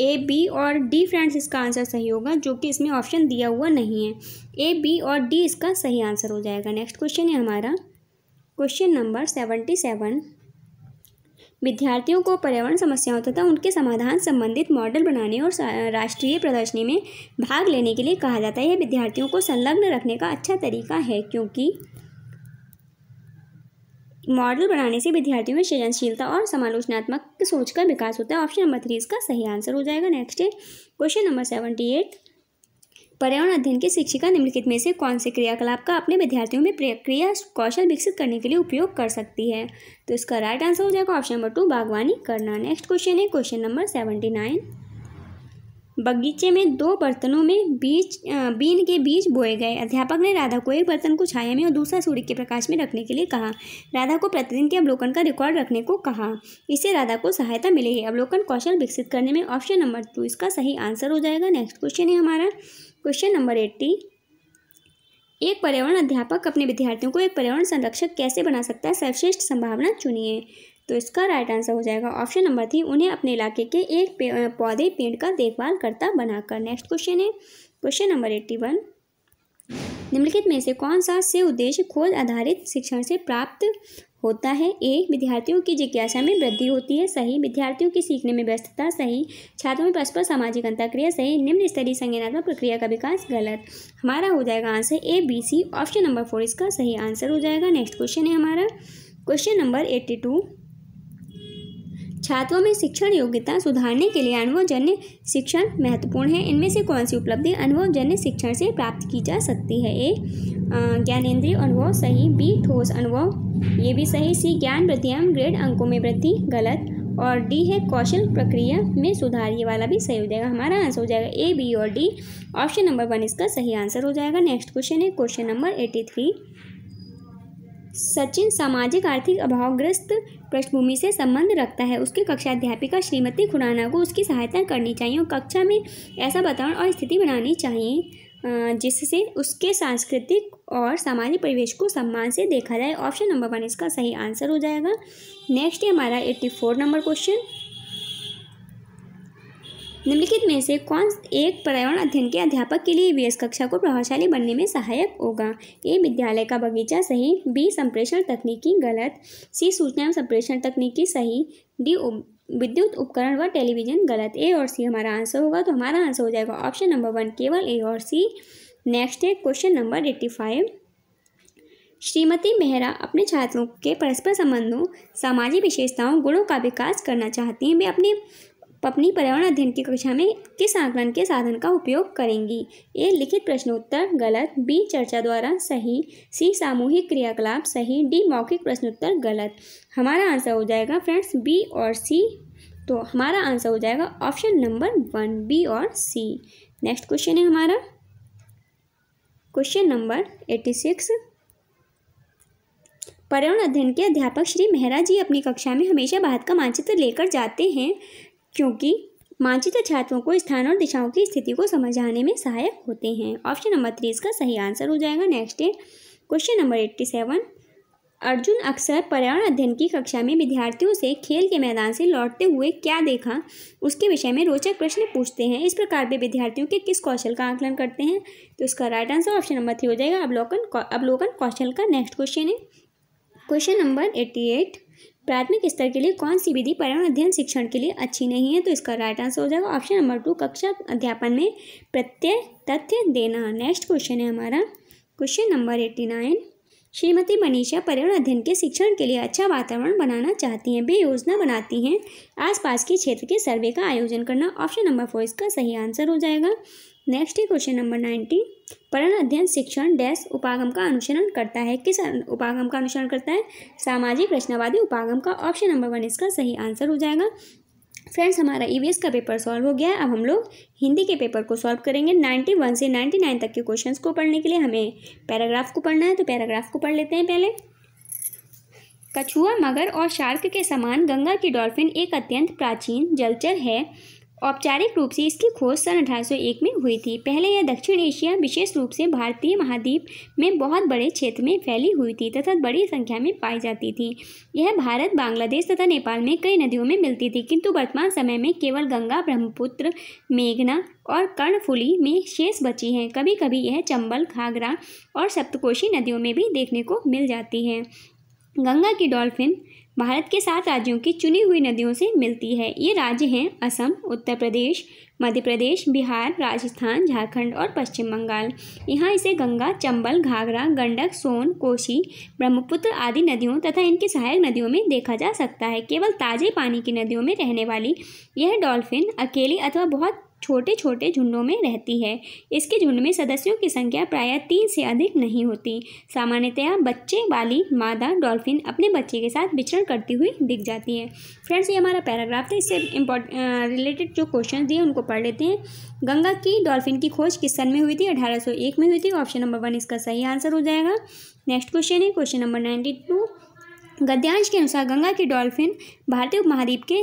ए बी और डी फ्रेंड्स इसका आंसर सही होगा जो कि इसमें ऑप्शन दिया हुआ नहीं है ए बी और डी इसका सही आंसर हो जाएगा नेक्स्ट क्वेश्चन है हमारा क्वेश्चन नंबर सेवेंटी सेवन विद्यार्थियों को पर्यावरण समस्याओं तथा उनके समाधान संबंधित मॉडल बनाने और राष्ट्रीय प्रदर्शनी में भाग लेने के लिए कहा जाता है यह विद्यार्थियों को संलग्न रखने का अच्छा तरीका है क्योंकि मॉडल बनाने से विद्यार्थियों में सृजनशीलता और समालोचनात्मक सोच का विकास होता है ऑप्शन नंबर थ्री इसका सही आंसर हो जाएगा नेक्स्ट है क्वेश्चन नंबर सेवेंटी एट पर्यावरण अध्ययन की शिक्षिका निम्नलिखित में से कौन से क्रियाकलाप का अपने विद्यार्थियों में प्रक्रिया कौशल विकसित करने के लिए उपयोग कर सकती है तो इसका राइट आंसर हो जाएगा ऑप्शन नंबर टू बागवानी करना नेक्स्ट क्वेश्चन है क्वेश्चन नंबर सेवेंटी नाइन बगीचे में दो बर्तनों में बीज बीन के बीज बोए गए अध्यापक ने राधा को एक बर्तन को छाया में और दूसरा सूर्य के प्रकाश में रखने के लिए कहा राधा को प्रतिदिन के अवलोकन का रिकॉर्ड रखने को कहा इससे राधा को सहायता मिलेगी अवलोकन कौशल विकसित करने में ऑप्शन नंबर टू इसका सही आंसर हो जाएगा नेक्स्ट क्वेश्चन है हमारा क्वेश्चन नंबर एट्टी एक पर्यावरण अध्यापक अपने विद्यार्थियों को एक पर्यावरण संरक्षक कैसे बना सकता है सर्वश्रेष्ठ संभावना चुनिए तो इसका राइट आंसर हो जाएगा ऑप्शन नंबर थ्री उन्हें अपने इलाके के एक पे, पौधे पेड़ का देखभाल करता बनाकर नेक्स्ट क्वेश्चन है क्वेश्चन नंबर एट्टी वन निम्नलिखित में से कौन सा से उद्देश्य खोज आधारित शिक्षण से प्राप्त होता है एक विद्यार्थियों की जिज्ञासा में वृद्धि होती है सही विद्यार्थियों की सीखने में व्यस्तता सही छात्रों में परस्पर सामाजिक अंतरक्रिया सही निम्न स्तरीय संज्ञानात्मक प्रक्रिया का विकास गलत हमारा हो जाएगा answer A B C option number four इसका सही आंसर हो जाएगा नेक्स्ट क्वेश्चन है हमारा क्वेश्चन नंबर एट्टी टू छात्रों में शिक्षण योग्यता सुधारने के लिए अनुभवजन्य शिक्षण महत्वपूर्ण है इनमें से कौन सी उपलब्धि अनुभवजन्य शिक्षण से प्राप्त की जा सकती है ए ज्ञानेन्द्रीय अनुभव सही बी ठोस अनुभव ये भी सही सी ज्ञान वृद्धि एवं ग्रेड अंकों में वृद्धि गलत और डी है कौशल प्रक्रिया में सुधार ये वाला भी सही हो जाएगा हमारा आंसर हो जाएगा ए बी और डी ऑप्शन नंबर वन इसका सही आंसर हो जाएगा नेक्स्ट क्वेश्चन है question number eighty three Sachin सामाजिक आर्थिक अभावग्रस्त पृष्ठभूमि से संबंध रखता है उसके कक्षा अध्यापिका श्रीमती खुराना को उसकी सहायता करनी चाहिए और कक्षा में ऐसा वातावरण और स्थिति बनानी चाहिए जिससे उसके सांस्कृतिक और सामाजिक परिवेश को सम्मान से देखा जाए ऑप्शन नंबर वन इसका सही आंसर हो जाएगा नेक्स्ट है हमारा एट्टी फोर नंबर क्वेश्चन निम्नलिखित में से कौन एक पर्यावरण अध्ययन के अध्यापक के लिए बीएस कक्षा को प्रभावशाली बनने में सहायक होगा ए विद्यालय का बगीचा सही बी संप्रेषण तकनीकी गलत सी सूचना एवं संप्रेषण तकनीकी सही डी विद्युत उपकरण व टेलीविजन गलत ए और सी हमारा आंसर होगा तो हमारा आंसर हो जाएगा ऑप्शन नंबर वन केवल ए और सी नेक्स्ट है क्वेश्चन नंबर एट्टी फाइव श्रीमती मेहरा अपने छात्रों के परस्पर संबंधों सामाजिक विशेषताओं गुणों का विकास करना चाहती हैं वे अपने अपनी पर्यावरण अध्ययन की कक्षा में किस आकलन के साधन का उपयोग करेंगी ए लिखित प्रश्नोत्तर गलत बी चर्चा द्वारा सही सी सामूहिक क्रियाकलाप सही डी मौखिक प्रश्नोत्तर गलत हमारा आंसर हो जाएगा फ्रेंड्स बी और सी तो हमारा आंसर हो जाएगा ऑप्शन नंबर वन बी और सी नेक्स्ट क्वेश्चन है हमारा क्वेश्चन नंबर एट्टी सिक्स पर्यावरण अध्ययन के अध्यापक श्री मेहरा जी अपनी कक्षा में हमेशा भारत का मानचित्र लेकर जाते हैं क्योंकि मानचित्र छात्रों को स्थान और दिशाओं की स्थिति को समझाने में सहायक होते हैं ऑप्शन नंबर थ्री इसका सही आंसर हो जाएगा नेक्स्ट है question number eighty seven Arjun अक्सर पर्यावरण अध्ययन की कक्षा में विद्यार्थियों से खेल के मैदान से लौटते हुए क्या देखा उसके विषय में रोचक प्रश्न पूछते हैं इस प्रकार वे विद्यार्थियों के किस कौशल का आकलन करते हैं तो इसका right answer option number three हो जाएगा अवलोकन अवलोकन कौशल का नेक्स्ट क्वेश्चन है क्वेश्चन नंबर एट्टी एट प्राथमिक स्तर के लिए कौन सी विधि पर्यावरण अध्ययन शिक्षण के लिए अच्छी नहीं है तो इसका राइट आंसर हो जाएगा ऑप्शन नंबर टू कक्षा अध्यापन में प्रत्यय तथ्य देना नेक्स्ट क्वेश्चन है हमारा क्वेश्चन नंबर एट्टी नाइन श्रीमती मनीषा पर्यावरण अध्ययन के शिक्षण के लिए अच्छा वातावरण बनाना चाहती हैं वे योजना बनाती हैं आसपास के क्षेत्र के सर्वे का आयोजन करना ऑप्शन नंबर फोर इसका सही आंसर हो जाएगा नेक्स्ट है क्वेश्चन नंबर नाइनटीन पढ़न अध्ययन शिक्षण डैश उपागम का अनुसरण करता है किस उपागम का अनुसरण करता है सामाजिक रचनावादी उपागम का ऑप्शन नंबर वन इसका सही आंसर हो जाएगा फ्रेंड्स हमारा ईवीएस e का पेपर सॉल्व हो गया है अब हम लोग हिंदी के पेपर को सॉल्व करेंगे नाइन्टी वन से नाइन्टी नाइन तक के क्वेश्चंस को पढ़ने के लिए हमें पैराग्राफ को पढ़ना है तो पैराग्राफ को पढ़ लेते हैं पहले कछुआ मगर और शार्क के समान गंगा की डॉल्फिन एक अत्यंत प्राचीन जलचर है औपचारिक रूप से इसकी खोज सन एक में हुई थी पहले यह दक्षिण एशिया विशेष रूप से भारतीय महाद्वीप में बहुत बड़े क्षेत्र में फैली हुई थी तथा बड़ी संख्या में पाई जाती थी यह भारत बांग्लादेश तथा नेपाल में कई नदियों में मिलती थी किंतु वर्तमान समय में केवल गंगा ब्रह्मपुत्र मेघना और कर्णफुली में शेष बची हैं कभी कभी यह चंबल घाघरा और सप्तकोशी नदियों में भी देखने को मिल जाती है गंगा की डॉल्फिन भारत के सात राज्यों की चुनी हुई नदियों से मिलती है ये राज्य हैं असम उत्तर प्रदेश मध्य प्रदेश बिहार राजस्थान झारखंड और पश्चिम बंगाल यहाँ इसे गंगा चंबल घाघरा गंडक सोन कोशी ब्रह्मपुत्र आदि नदियों तथा इनकी सहायक नदियों में देखा जा सकता है केवल ताजे पानी की नदियों में रहने वाली यह डॉल्फिन अकेली अथवा बहुत छोटे छोटे झुंडों में रहती है इसके झुंड में सदस्यों की संख्या प्रायः तीन से अधिक नहीं होती सामान्यतया बच्चे वाली मादा डॉल्फिन अपने बच्चे के साथ विचरण करती हुई दिख जाती है फ्रेंड्स ये हमारा पैराग्राफ था इससे इम्पोर्ट रिलेटेड जो क्वेश्चन दिए उनको पढ़ लेते हैं गंगा की डॉल्फिन की खोज किस सन में हुई थी अठारह में हुई थी ऑप्शन नंबर वन इसका सही आंसर हो जाएगा नेक्स्ट क्वेश्चन है क्वेश्चन नंबर नाइन्टी टू गद्यांश के अनुसार गंगा की डॉल्फिन भारतीय उपमहाद्वीप के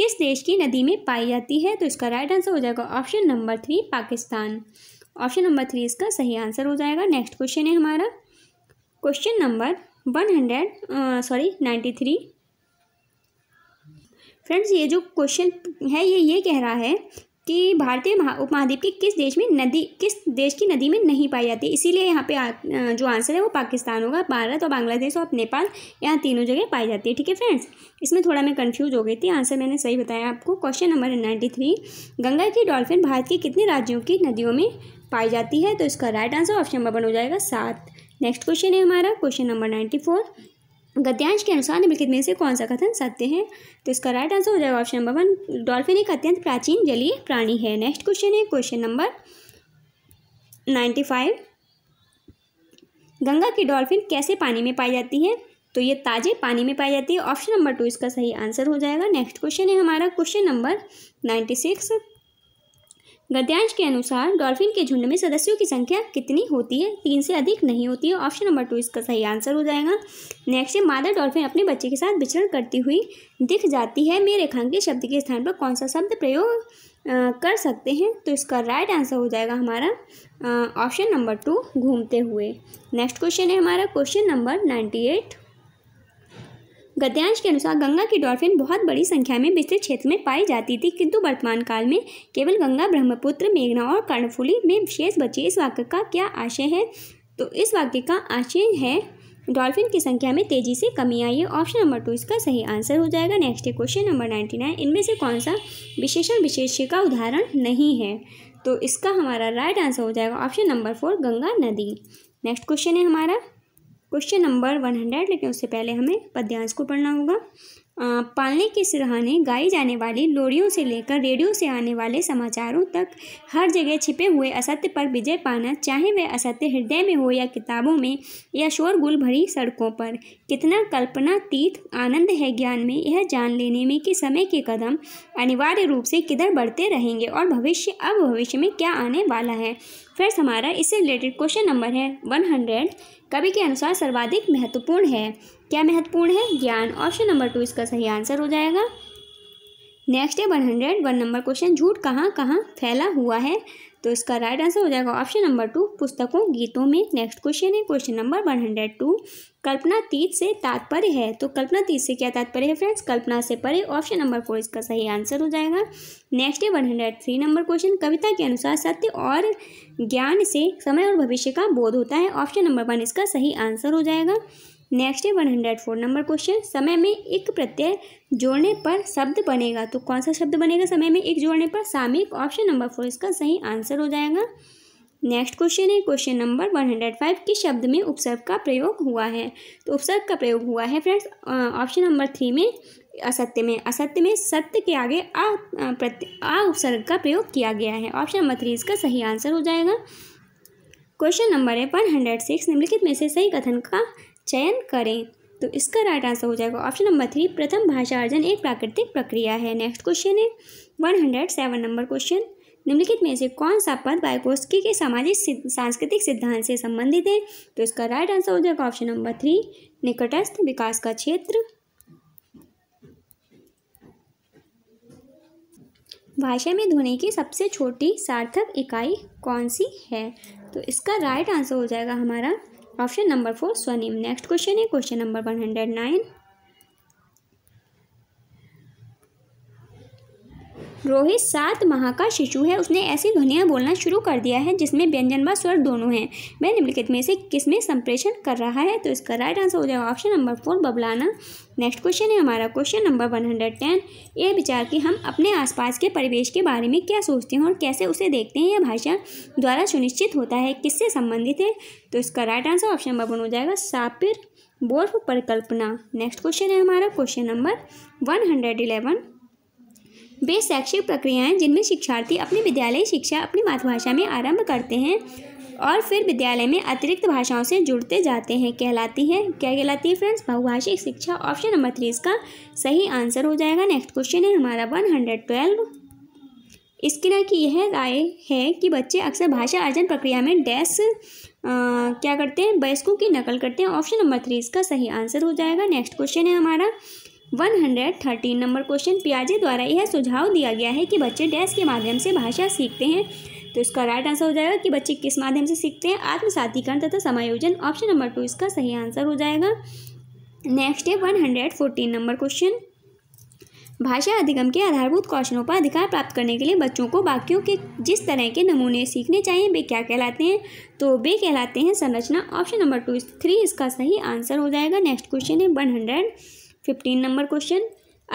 किस देश की नदी में पाई जाती है तो इसका राइट आंसर हो जाएगा option number three Pakistan option number three इसका सही आंसर हो जाएगा नेक्स्ट क्वेश्चन है हमारा question number one hundred sorry ninety three friends ये जो क्वेश्चन है ये ये कह रहा है कि भारतीय महा उपमहाद्वीप के किस देश में नदी किस देश की नदी में नहीं पाई जाती इसीलिए यहाँ पे आ, जो आंसर है वो पाकिस्तान होगा भारत और बांग्लादेश और नेपाल यहाँ तीनों जगह पाई जाती है ठीक है फ्रेंड्स इसमें थोड़ा मैं कन्फ्यूज हो गई थी आंसर मैंने सही बताया आपको question number ninety three Ganga की डॉल्फिन भारत के कितने राज्यों की नदियों में पाई जाती है तो इसका right answer option number one हो जाएगा सात नेक्स्ट क्वेश्चन है हमारा क्वेश्चन नंबर नाइन्टी फोर गद्यांश के अनुसार निम्नलिखित में से कौन सा कथन सत्य है तो इसका राइट आंसर हो जाएगा ऑप्शन नंबर वन डॉल्फिन एक अत्यंत प्राचीन जलीय प्राणी है नेक्स्ट क्वेश्चन है question number ninety five Ganga की डॉल्फिन कैसे पानी में पाई जाती है तो ये ताजे पानी में पाई जाती है ऑप्शन नंबर टू इसका सही आंसर हो जाएगा नेक्स्ट क्वेश्चन है हमारा क्वेश्चन नंबर नाइन्टी सिक्स गद्यांश के अनुसार डॉल्फिन के झुंड में सदस्यों की संख्या कितनी होती है तीन से अधिक नहीं होती है ऑप्शन नंबर टू इसका सही आंसर हो जाएगा नेक्स्ट है मादा डॉल्फिन अपने बच्चे के साथ विचरण करती हुई दिख जाती है मेरे रेखांकित शब्द के स्थान पर कौन सा शब्द प्रयोग कर सकते हैं तो इसका राइट आंसर हो जाएगा हमारा ऑप्शन नंबर टू घूमते हुए नेक्स्ट क्वेश्चन है हमारा क्वेश्चन नंबर नाइन्टी एट गद्यांश के अनुसार गंगा की डॉल्फिन बहुत बड़ी संख्या में विस्तृत क्षेत्र में पाई जाती थी किंतु वर्तमान काल में केवल गंगा ब्रह्मपुत्र मेघना और कर्णफुली में शेष बचे इस वाक्य का क्या आशय है तो इस वाक्य का आशय है डॉल्फिन की संख्या में तेजी से कमी आई है ऑप्शन नंबर टू इसका सही आंसर हो जाएगा नेक्स्ट है क्वेश्चन नंबर नाइन्टी नाइन इनमें से कौन सा विशेषण विशेष्य का उदाहरण नहीं है तो इसका हमारा राइट आंसर हो जाएगा ऑप्शन नंबर फोर गंगा नदी नेक्स्ट क्वेश्चन है हमारा क्वेश्चन नंबर वन हंड्रेड लेकिन उससे पहले हमें पद्यांश को पढ़ना होगा पालने के सिरहाने गाई जाने वाली लोरियों से लेकर रेडियो से आने वाले समाचारों तक हर जगह छिपे हुए असत्य पर विजय पाना चाहे वह असत्य हृदय में हो या किताबों में या शोरगुल भरी सड़कों पर कितना कल्पनातीत आनंद है ज्ञान में यह जान लेने में कि समय के कदम अनिवार्य रूप से किधर बढ़ते रहेंगे और भविष्य अब भविष्य में क्या आने वाला है फिर हमारा इससे रिलेटेड क्वेश्चन नंबर है वन हंड्रेड कवि के अनुसार सर्वाधिक महत्वपूर्ण है क्या महत्वपूर्ण है ज्ञान ऑप्शन नंबर टू इसका सही आंसर हो जाएगा नेक्स्ट है one hundred one number question झूठ कहाँ कहाँ फैला हुआ है तो इसका राइट आंसर हो जाएगा ऑप्शन नंबर टू पुस्तकों गीतों में नेक्स्ट क्वेश्चन है question number one hundred two कल्पनातीत से तात्पर्य है तो कल्पनातीत से क्या तात्पर्य है फ्रेंड्स कल्पना से परे ऑप्शन नंबर फोर इसका सही आंसर हो जाएगा नेक्स्ट है one hundred three number question कविता के अनुसार सत्य और ज्ञान से समय और भविष्य का बोध होता है ऑप्शन नंबर वन इसका सही आंसर हो जाएगा नेक्स्ट है one hundred four number question समय में एक प्रत्यय जोड़ने पर शब्द बनेगा तो कौन सा शब्द बनेगा समय में एक जोड़ने पर सामयिक ऑप्शन नंबर फोर इसका सही आंसर हो जाएगा नेक्स्ट क्वेश्चन है question number one hundred five किस शब्द में उपसर्ग का प्रयोग हुआ है तो उपसर्ग का प्रयोग हुआ है फ्रेंड्स ऑप्शन नंबर थ्री में असत्य में असत्य में सत्य के आगे आ आ उपसर्ग का प्रयोग किया गया है ऑप्शन नंबर थ्री इसका सही आंसर हो जाएगा क्वेश्चन नंबर है वन हंड्रेड सिक्स निम्नलिखित में से सही कथन का चयन करें तो इसका राइट आंसर हो जाएगा ऑप्शन नंबर थ्री प्रथम भाषा अर्जन एक प्राकृतिक प्रक्रिया है नेक्स्ट क्वेश्चन है one hundred seven number question निम्नलिखित में से कौन सा पद बायकोस्की के सामाजिक सांस्कृतिक सिद्धांत से संबंधित है तो इसका राइट आंसर हो जाएगा ऑप्शन नंबर थ्री निकटस्थ विकास का क्षेत्र भाषा में ध्वनि की सबसे छोटी सार्थक इकाई कौन सी है तो इसका राइट आंसर हो जाएगा हमारा ऑप्शन नंबर फोर स्वनिम नेक्स्ट क्वेश्चन है question number one hundred nine Rohit सात माह का शिशु है उसने ऐसी ध्वनियाँ बोलना शुरू कर दिया है जिसमें व्यंजन व स्वर दोनों हैं वह निम्नलिखित में से किस में संप्रेषण कर रहा है तो इसका राइट आंसर हो जाएगा ऑप्शन नंबर फोर बबलाना नेक्स्ट क्वेश्चन है हमारा question number one hundred ten ये विचार कि हम अपने आसपास के परिवेश के बारे में क्या सोचते हैं और कैसे उसे देखते हैं यह भाषा द्वारा सुनिश्चित होता है किससे संबंधित है तो इसका right answer option number one हो जाएगा सापिर बोर्फ परिकल्पना नेक्स्ट क्वेश्चन है हमारा question number one hundred eleven वे शैक्षिक प्रक्रियाएं जिनमें शिक्षार्थी अपने विद्यालय शिक्षा अपनी मातृभाषा में आरंभ करते हैं और फिर विद्यालय में अतिरिक्त भाषाओं से जुड़ते जाते हैं कहलाती है क्या कहलाती है फ्रेंड्स बहुभाषिक शिक्षा ऑप्शन नंबर थ्री इसका सही आंसर हो जाएगा नेक्स्ट क्वेश्चन है हमारा वन हंड्रेड ट्वेल्व इसके ना कि यह राय है कि बच्चे अक्सर भाषा अर्जन प्रक्रिया में डैस क्या करते हैं वयस्कों की नकल करते हैं ऑप्शन नंबर थ्री इसका सही आंसर हो जाएगा नेक्स्ट क्वेश्चन है हमारा one hundred thirteen number question पियाजे द्वारा यह सुझाव दिया गया है कि बच्चे डैश के माध्यम से भाषा सीखते हैं तो इसका राइट आंसर हो जाएगा कि बच्चे किस माध्यम से सीखते हैं आत्मसातीकरण तथा समायोजन ऑप्शन नंबर टू इसका सही आंसर हो जाएगा नेक्स्ट है one hundred fourteen number question भाषा अधिगम के आधारभूत कौशलों पर अधिकार प्राप्त करने के लिए बच्चों को वाक्यों के जिस तरह के नमूने सीखने चाहिए वे क्या कहलाते हैं तो वे कहलाते हैं संरचना ऑप्शन नंबर टू थ्री इसका सही आंसर हो जाएगा नेक्स्ट क्वेश्चन है one hundred fifteen number question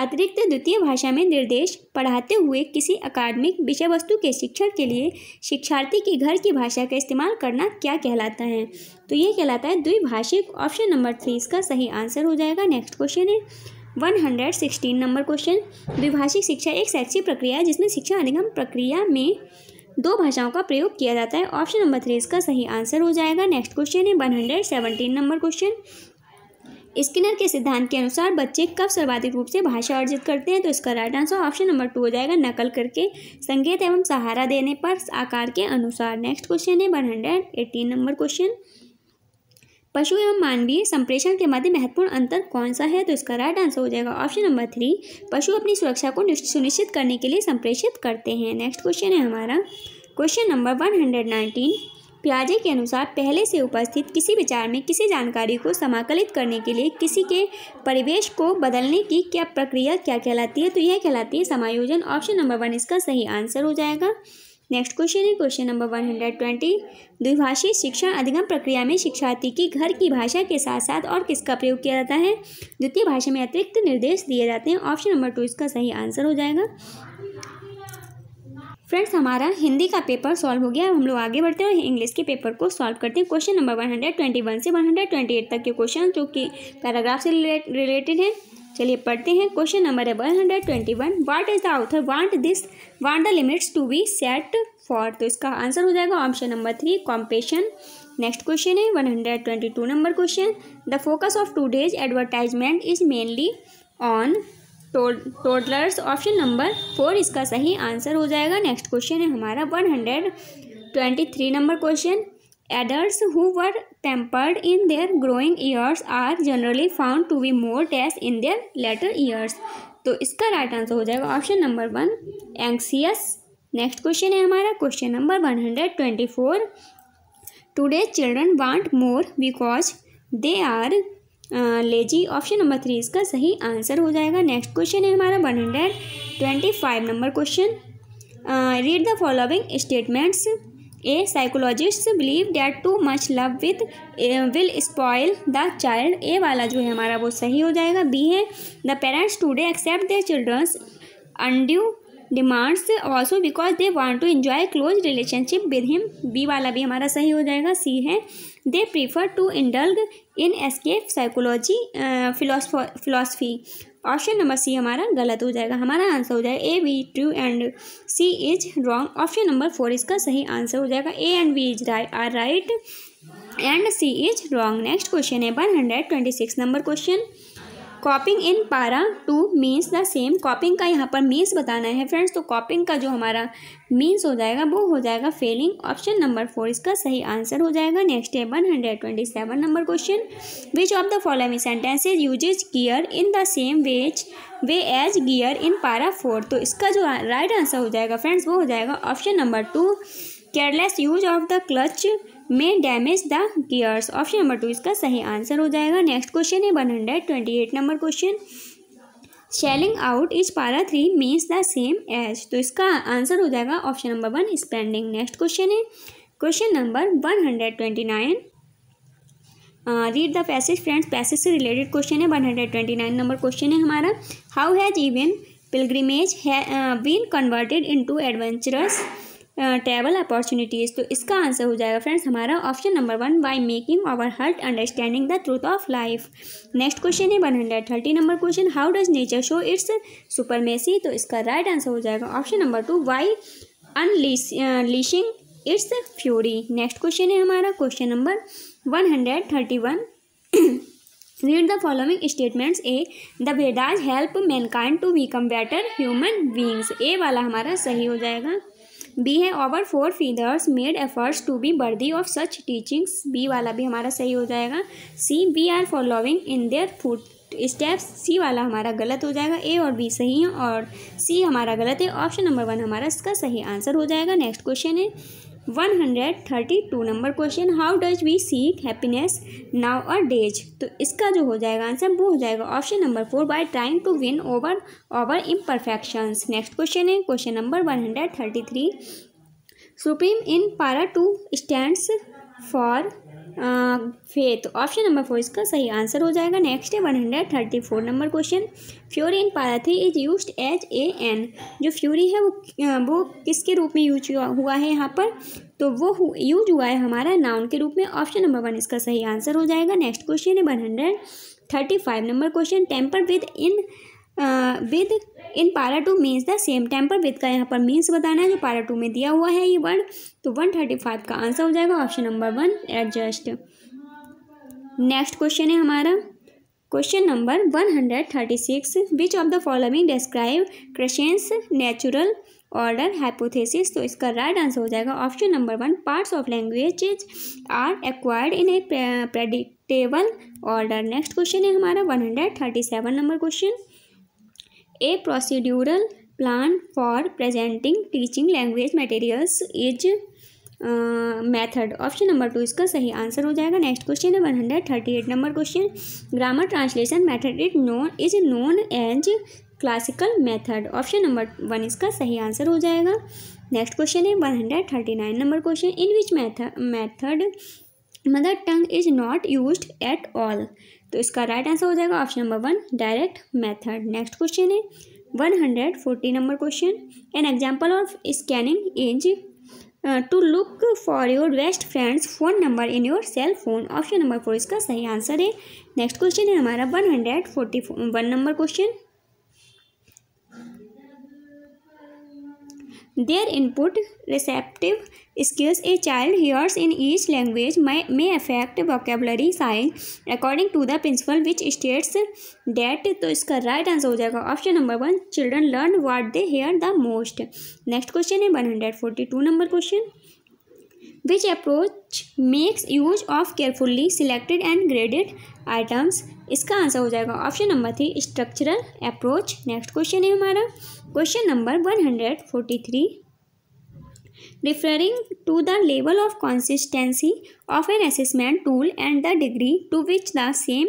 अतिरिक्त द्वितीय भाषा में निर्देश पढ़ाते हुए किसी अकादमिक विषय वस्तु के शिक्षण के लिए शिक्षार्थी की घर की भाषा का इस्तेमाल करना क्या कहलाता है तो ये कहलाता है द्विभाषिक ऑप्शन नंबर थ्री इसका सही आंसर हो जाएगा नेक्स्ट क्वेश्चन है one hundred sixteen number question द्विभाषिक शिक्षा एक शैक्षिक प्रक्रिया है जिसमें शिक्षा अधिगम प्रक्रिया में दो भाषाओं का प्रयोग किया जाता है ऑप्शन नंबर थ्री इसका सही आंसर हो जाएगा नेक्स्ट क्वेश्चन है one hundred seventeen number question Skinner के सिद्धांत के अनुसार बच्चे कब सर्वाधिक रूप से भाषा अर्जित करते हैं तो इसका right answer option number two हो जाएगा नकल करके संकेत एवं सहारा देने पर आकार के अनुसार नेक्स्ट क्वेश्चन है one hundred eighteen number question पशु एवं मानवीय संप्रेषण के मध्य महत्वपूर्ण अंतर कौन सा है तो इसका राइट आंसर हो जाएगा ऑप्शन नंबर थ्री पशु अपनी सुरक्षा को सुनिश्चित करने के लिए संप्रेषित करते हैं नेक्स्ट क्वेश्चन है हमारा question number one hundred nineteen पियाजे के अनुसार पहले से उपस्थित किसी विचार में किसी जानकारी को समाकलित करने के लिए किसी के परिवेश को बदलने की क्या प्रक्रिया क्या कहलाती है तो यह कहलाती है समायोजन ऑप्शन नंबर वन इसका सही आंसर हो जाएगा नेक्स्ट क्वेश्चन है question number one hundred twenty द्विभाषी शिक्षण अधिगम प्रक्रिया में शिक्षार्थी की घर की भाषा के साथ साथ और किसका प्रयोग किया जाता है द्वितीय भाषा में अतिरिक्त निर्देश दिए जाते हैं ऑप्शन नंबर टू इसका सही आंसर हो जाएगा फ्रेंड्स हमारा हिंदी का पेपर सॉल्व हो गया हम लोग आगे बढ़ते हैं इंग्लिश के पेपर को सॉल्व करते हैं question number one hundred twenty one से वन हंड्रेड ट्वेंटी एट तक के क्वेश्चन जो कि पैराग्राफ से रिलेटेड हैं चलिए पढ़ते हैं क्वेश्चन नंबर है one hundred twenty one what is the author want this want the limits to be set for तो इसका आंसर हो जाएगा option number three compassion next question है one hundred twenty two number question the focus of today's advertisement is mainly on toddlers option number four इसका सही answer हो जाएगा next question है हमारा one hundred twenty three number question adult who were tempered in their growing years are generally found to be more dash in their later years तो इसका right answer हो जाएगा option number one anxious next question है हमारा question number one hundred twenty four today children want more because they are lazy option number three इसका सही answer हो जाएगा नेक्स्ट क्वेश्चन है हमारा one hundred twenty five number question read the following statements A psychologist believe that too much love with will spoil the child A वाला जो है हमारा वो सही हो जाएगा बी है the parents today accept their childrens undue demands also because they want to enjoy close relationship with him B वाला भी हमारा सही हो जाएगा सी है they prefer to indulge in escape psychology philosophy option number C हमारा गलत हो जाएगा हमारा आंसर हो जाएगा A B true and C is wrong option number four इसका सही आंसर हो जाएगा A and B is right are right and C is wrong next question है one hundred twenty six number question coping in para two means the same coping का यहाँ पर means बताना है फ्रेंड्स तो कॉपिंग का जो हमारा मीन्स हो जाएगा वो हो जाएगा फेलिंग ऑप्शन नंबर फोर इसका सही आंसर हो जाएगा नेक्स्ट है one hundred twenty seven number question which of the following sentences uses gear in the same ways way as gear in para four तो इसका जो राइट आंसर हो जाएगा फ्रेंड्स वो हो जाएगा option number two careless use of the clutch may damage the gears option number two इसका सही आंसर हो जाएगा नेक्स्ट क्वेश्चन है one hundred twenty eight number question shelling out is para three means the same as तो इसका answer हो जाएगा option number one spending next question है question number one hundred twenty nine read the passage friends passage से related question है one hundred twenty nine number question है हमारा how has even pilgrimage been converted to adventurous travel opportunities तो इसका answer हो जाएगा friends हमारा option number one by making our heart understanding the truth of life next question है one hundred thirty number question how does nature show its supremacy तो इसका right answer हो जाएगा option number two by unleashing its fury next question है हमारा question number one hundred thirty one read the following statements A the Vedas help mankind to become better human beings A वाला हमारा सही हो जाएगा B है our forefathers made efforts to be worthy of such teachings B वाला भी हमारा सही हो जाएगा C we are following in their footsteps C वाला हमारा गलत हो जाएगा ए और बी सही है और सी हमारा गलत है ऑप्शन नंबर वन हमारा इसका सही आंसर हो जाएगा नेक्स्ट क्वेश्चन है one hundred thirty two number question how does we seek happiness nowadays तो इसका जो हो जाएगा आंसर वो हो जाएगा option number four by trying to win over over imperfections next question है question number one hundred thirty three supreme in para two stands for faith option number four इसका सही आंसर हो जाएगा नेक्स्ट है one hundred thirty four number question fury in para three is use as a an जो fury है वो वो किसके रूप में यूज हुआ है यहाँ पर तो वो यूज हुआ है हमारा नाउन के रूप में ऑप्शन नंबर वन इसका सही आंसर हो जाएगा नेक्स्ट क्वेश्चन है one hundred thirty five number question temper with in with in para two means the same time पर विद का यहाँ पर मीन्स बताना है जो पारा टू में दिया हुआ है ये वर्ड तो वन थर्टी फाइव का आंसर हो जाएगा option number one adjust next question है हमारा question number one hundred thirty six which of the following describe Krashen's natural order hypothesis तो इसका राइट आंसर हो जाएगा option number one parts of languages are acquired in a predictable order next question है हमारा one hundred thirty seven number question a procedural plan for presenting teaching language materials is method option number two इसका सही answer हो जाएगा next question है one hundred thirty eight number question grammar translation method it known is known as classical method option number one इसका सही answer हो जाएगा next question है one hundred thirty nine number question in which math method mother tongue is not use at all तो इसका right answer हो जाएगा option number one direct method next question है one hundred forty number question an example of scanning is to look for your best friends phone number in your cell phone option number four इसका सही answer है next question है हमारा one hundred forty one number question Their input receptive skills a child hears in each language may, may affect vocabulary science according to the principle which states that तो इसका right answer हो जाएगा option number one children learn what they hear the most. Next question है one hundred forty two number question which approach makes use of carefully selected and graded items इसका answer हो जाएगा option number three structural approach next question है हमारा question number one hundred forty three referring to the level of consistency of an assessment tool and the degree to which the same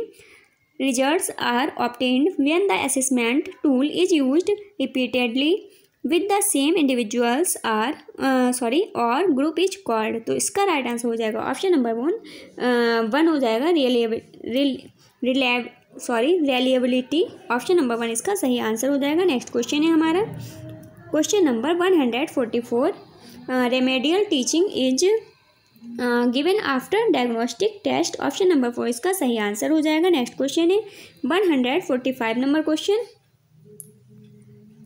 result are obtained when the assessment tool is use repeatedly with the same individuals are sorry और group is called तो इसका right answer हो जाएगा option number one one हो जाएगा reliable rel reliab sorry reliability option number one इसका सही answer हो जाएगा नेक्स्ट क्वेश्चन है हमारा question number one hundred forty four remedial teaching is given after diagnostic test option number four इसका सही आंसर हो जाएगा नेक्स्ट क्वेश्चन है one hundred forty five number question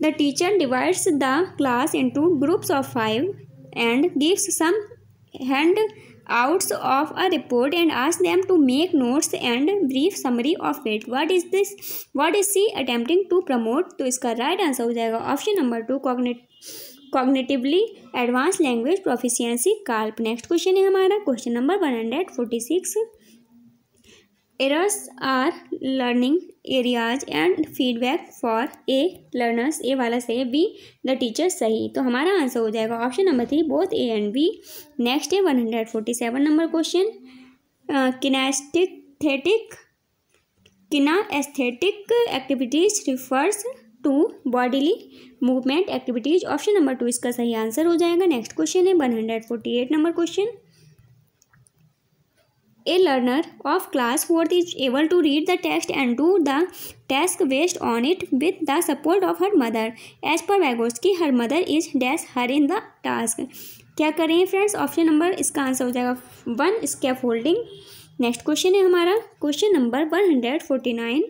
the teacher divides the class to groups of five and gives some hand out of a report and ask them to make notes and brief summary of it what is this what is she attempting to promote तो इसका right answer हो जाएगा option number two cognit cognitively advance language proficiency CALP next question है हमारा question number one hundred forty six errors are learning areas and feedback for a learners A वाला सही be the teacher सही तो हमारा answer हो जाएगा option number three both A and B next है one hundred forty seven number question kinesthetic kin aesthetic activities refers to bodily movement activities option number two इसका सही आंसर हो जाएगा नेक्स्ट क्वेश्चन है one hundred forty eight number question a learner of class fourth is able to read the text and do the task based on it with the support of her mother as per Vygotsky her mother is dash her in the task क्या करें friends option number इसका answer हो जाएगा one scaffolding next question है हमारा question number one hundred forty nine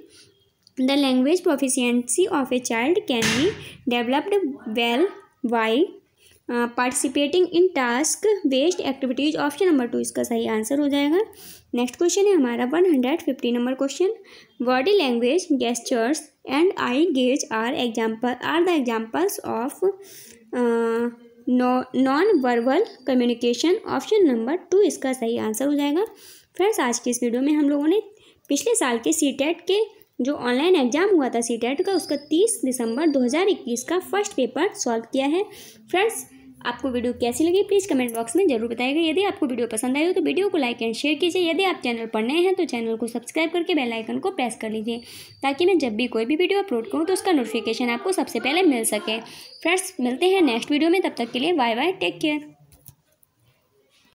the language proficiency of a child can be developed well by participating in task based activities option number two इसका सही answer हो जाएगा next question है हमारा one hundred fifty number question body language gestures and I gaze are example are the examples of non verbal communication option number two इसका सही answer हो जाएगा फ्रेंड्स आज की इस वीडियो में हम लोगों ने पिछले साल के सी e के जो ऑनलाइन एग्जाम हुआ था सी e का उसका 30 दिसंबर 2021 का फर्स्ट पेपर सॉल्व किया है फ्रेंड्स आपको वीडियो कैसी लगी प्लीज़ कमेंट बॉक्स में जरूर बताएगा यदि आपको वीडियो पसंद आई हो तो वीडियो को लाइक एंड शेयर कीजिए यदि आप चैनल पर नए हैं तो चैनल को सब्सक्राइब करके बेल आइकन को प्रेस कर लीजिए ताकि मैं जब भी कोई भी वीडियो अपलोड करूँ तो उसका नोटिफिकेशन आपको सबसे पहले मिल सके फ्रेंड्स मिलते हैं नेक्स्ट वीडियो में तब तक के लिए बाय बाय टेक केयर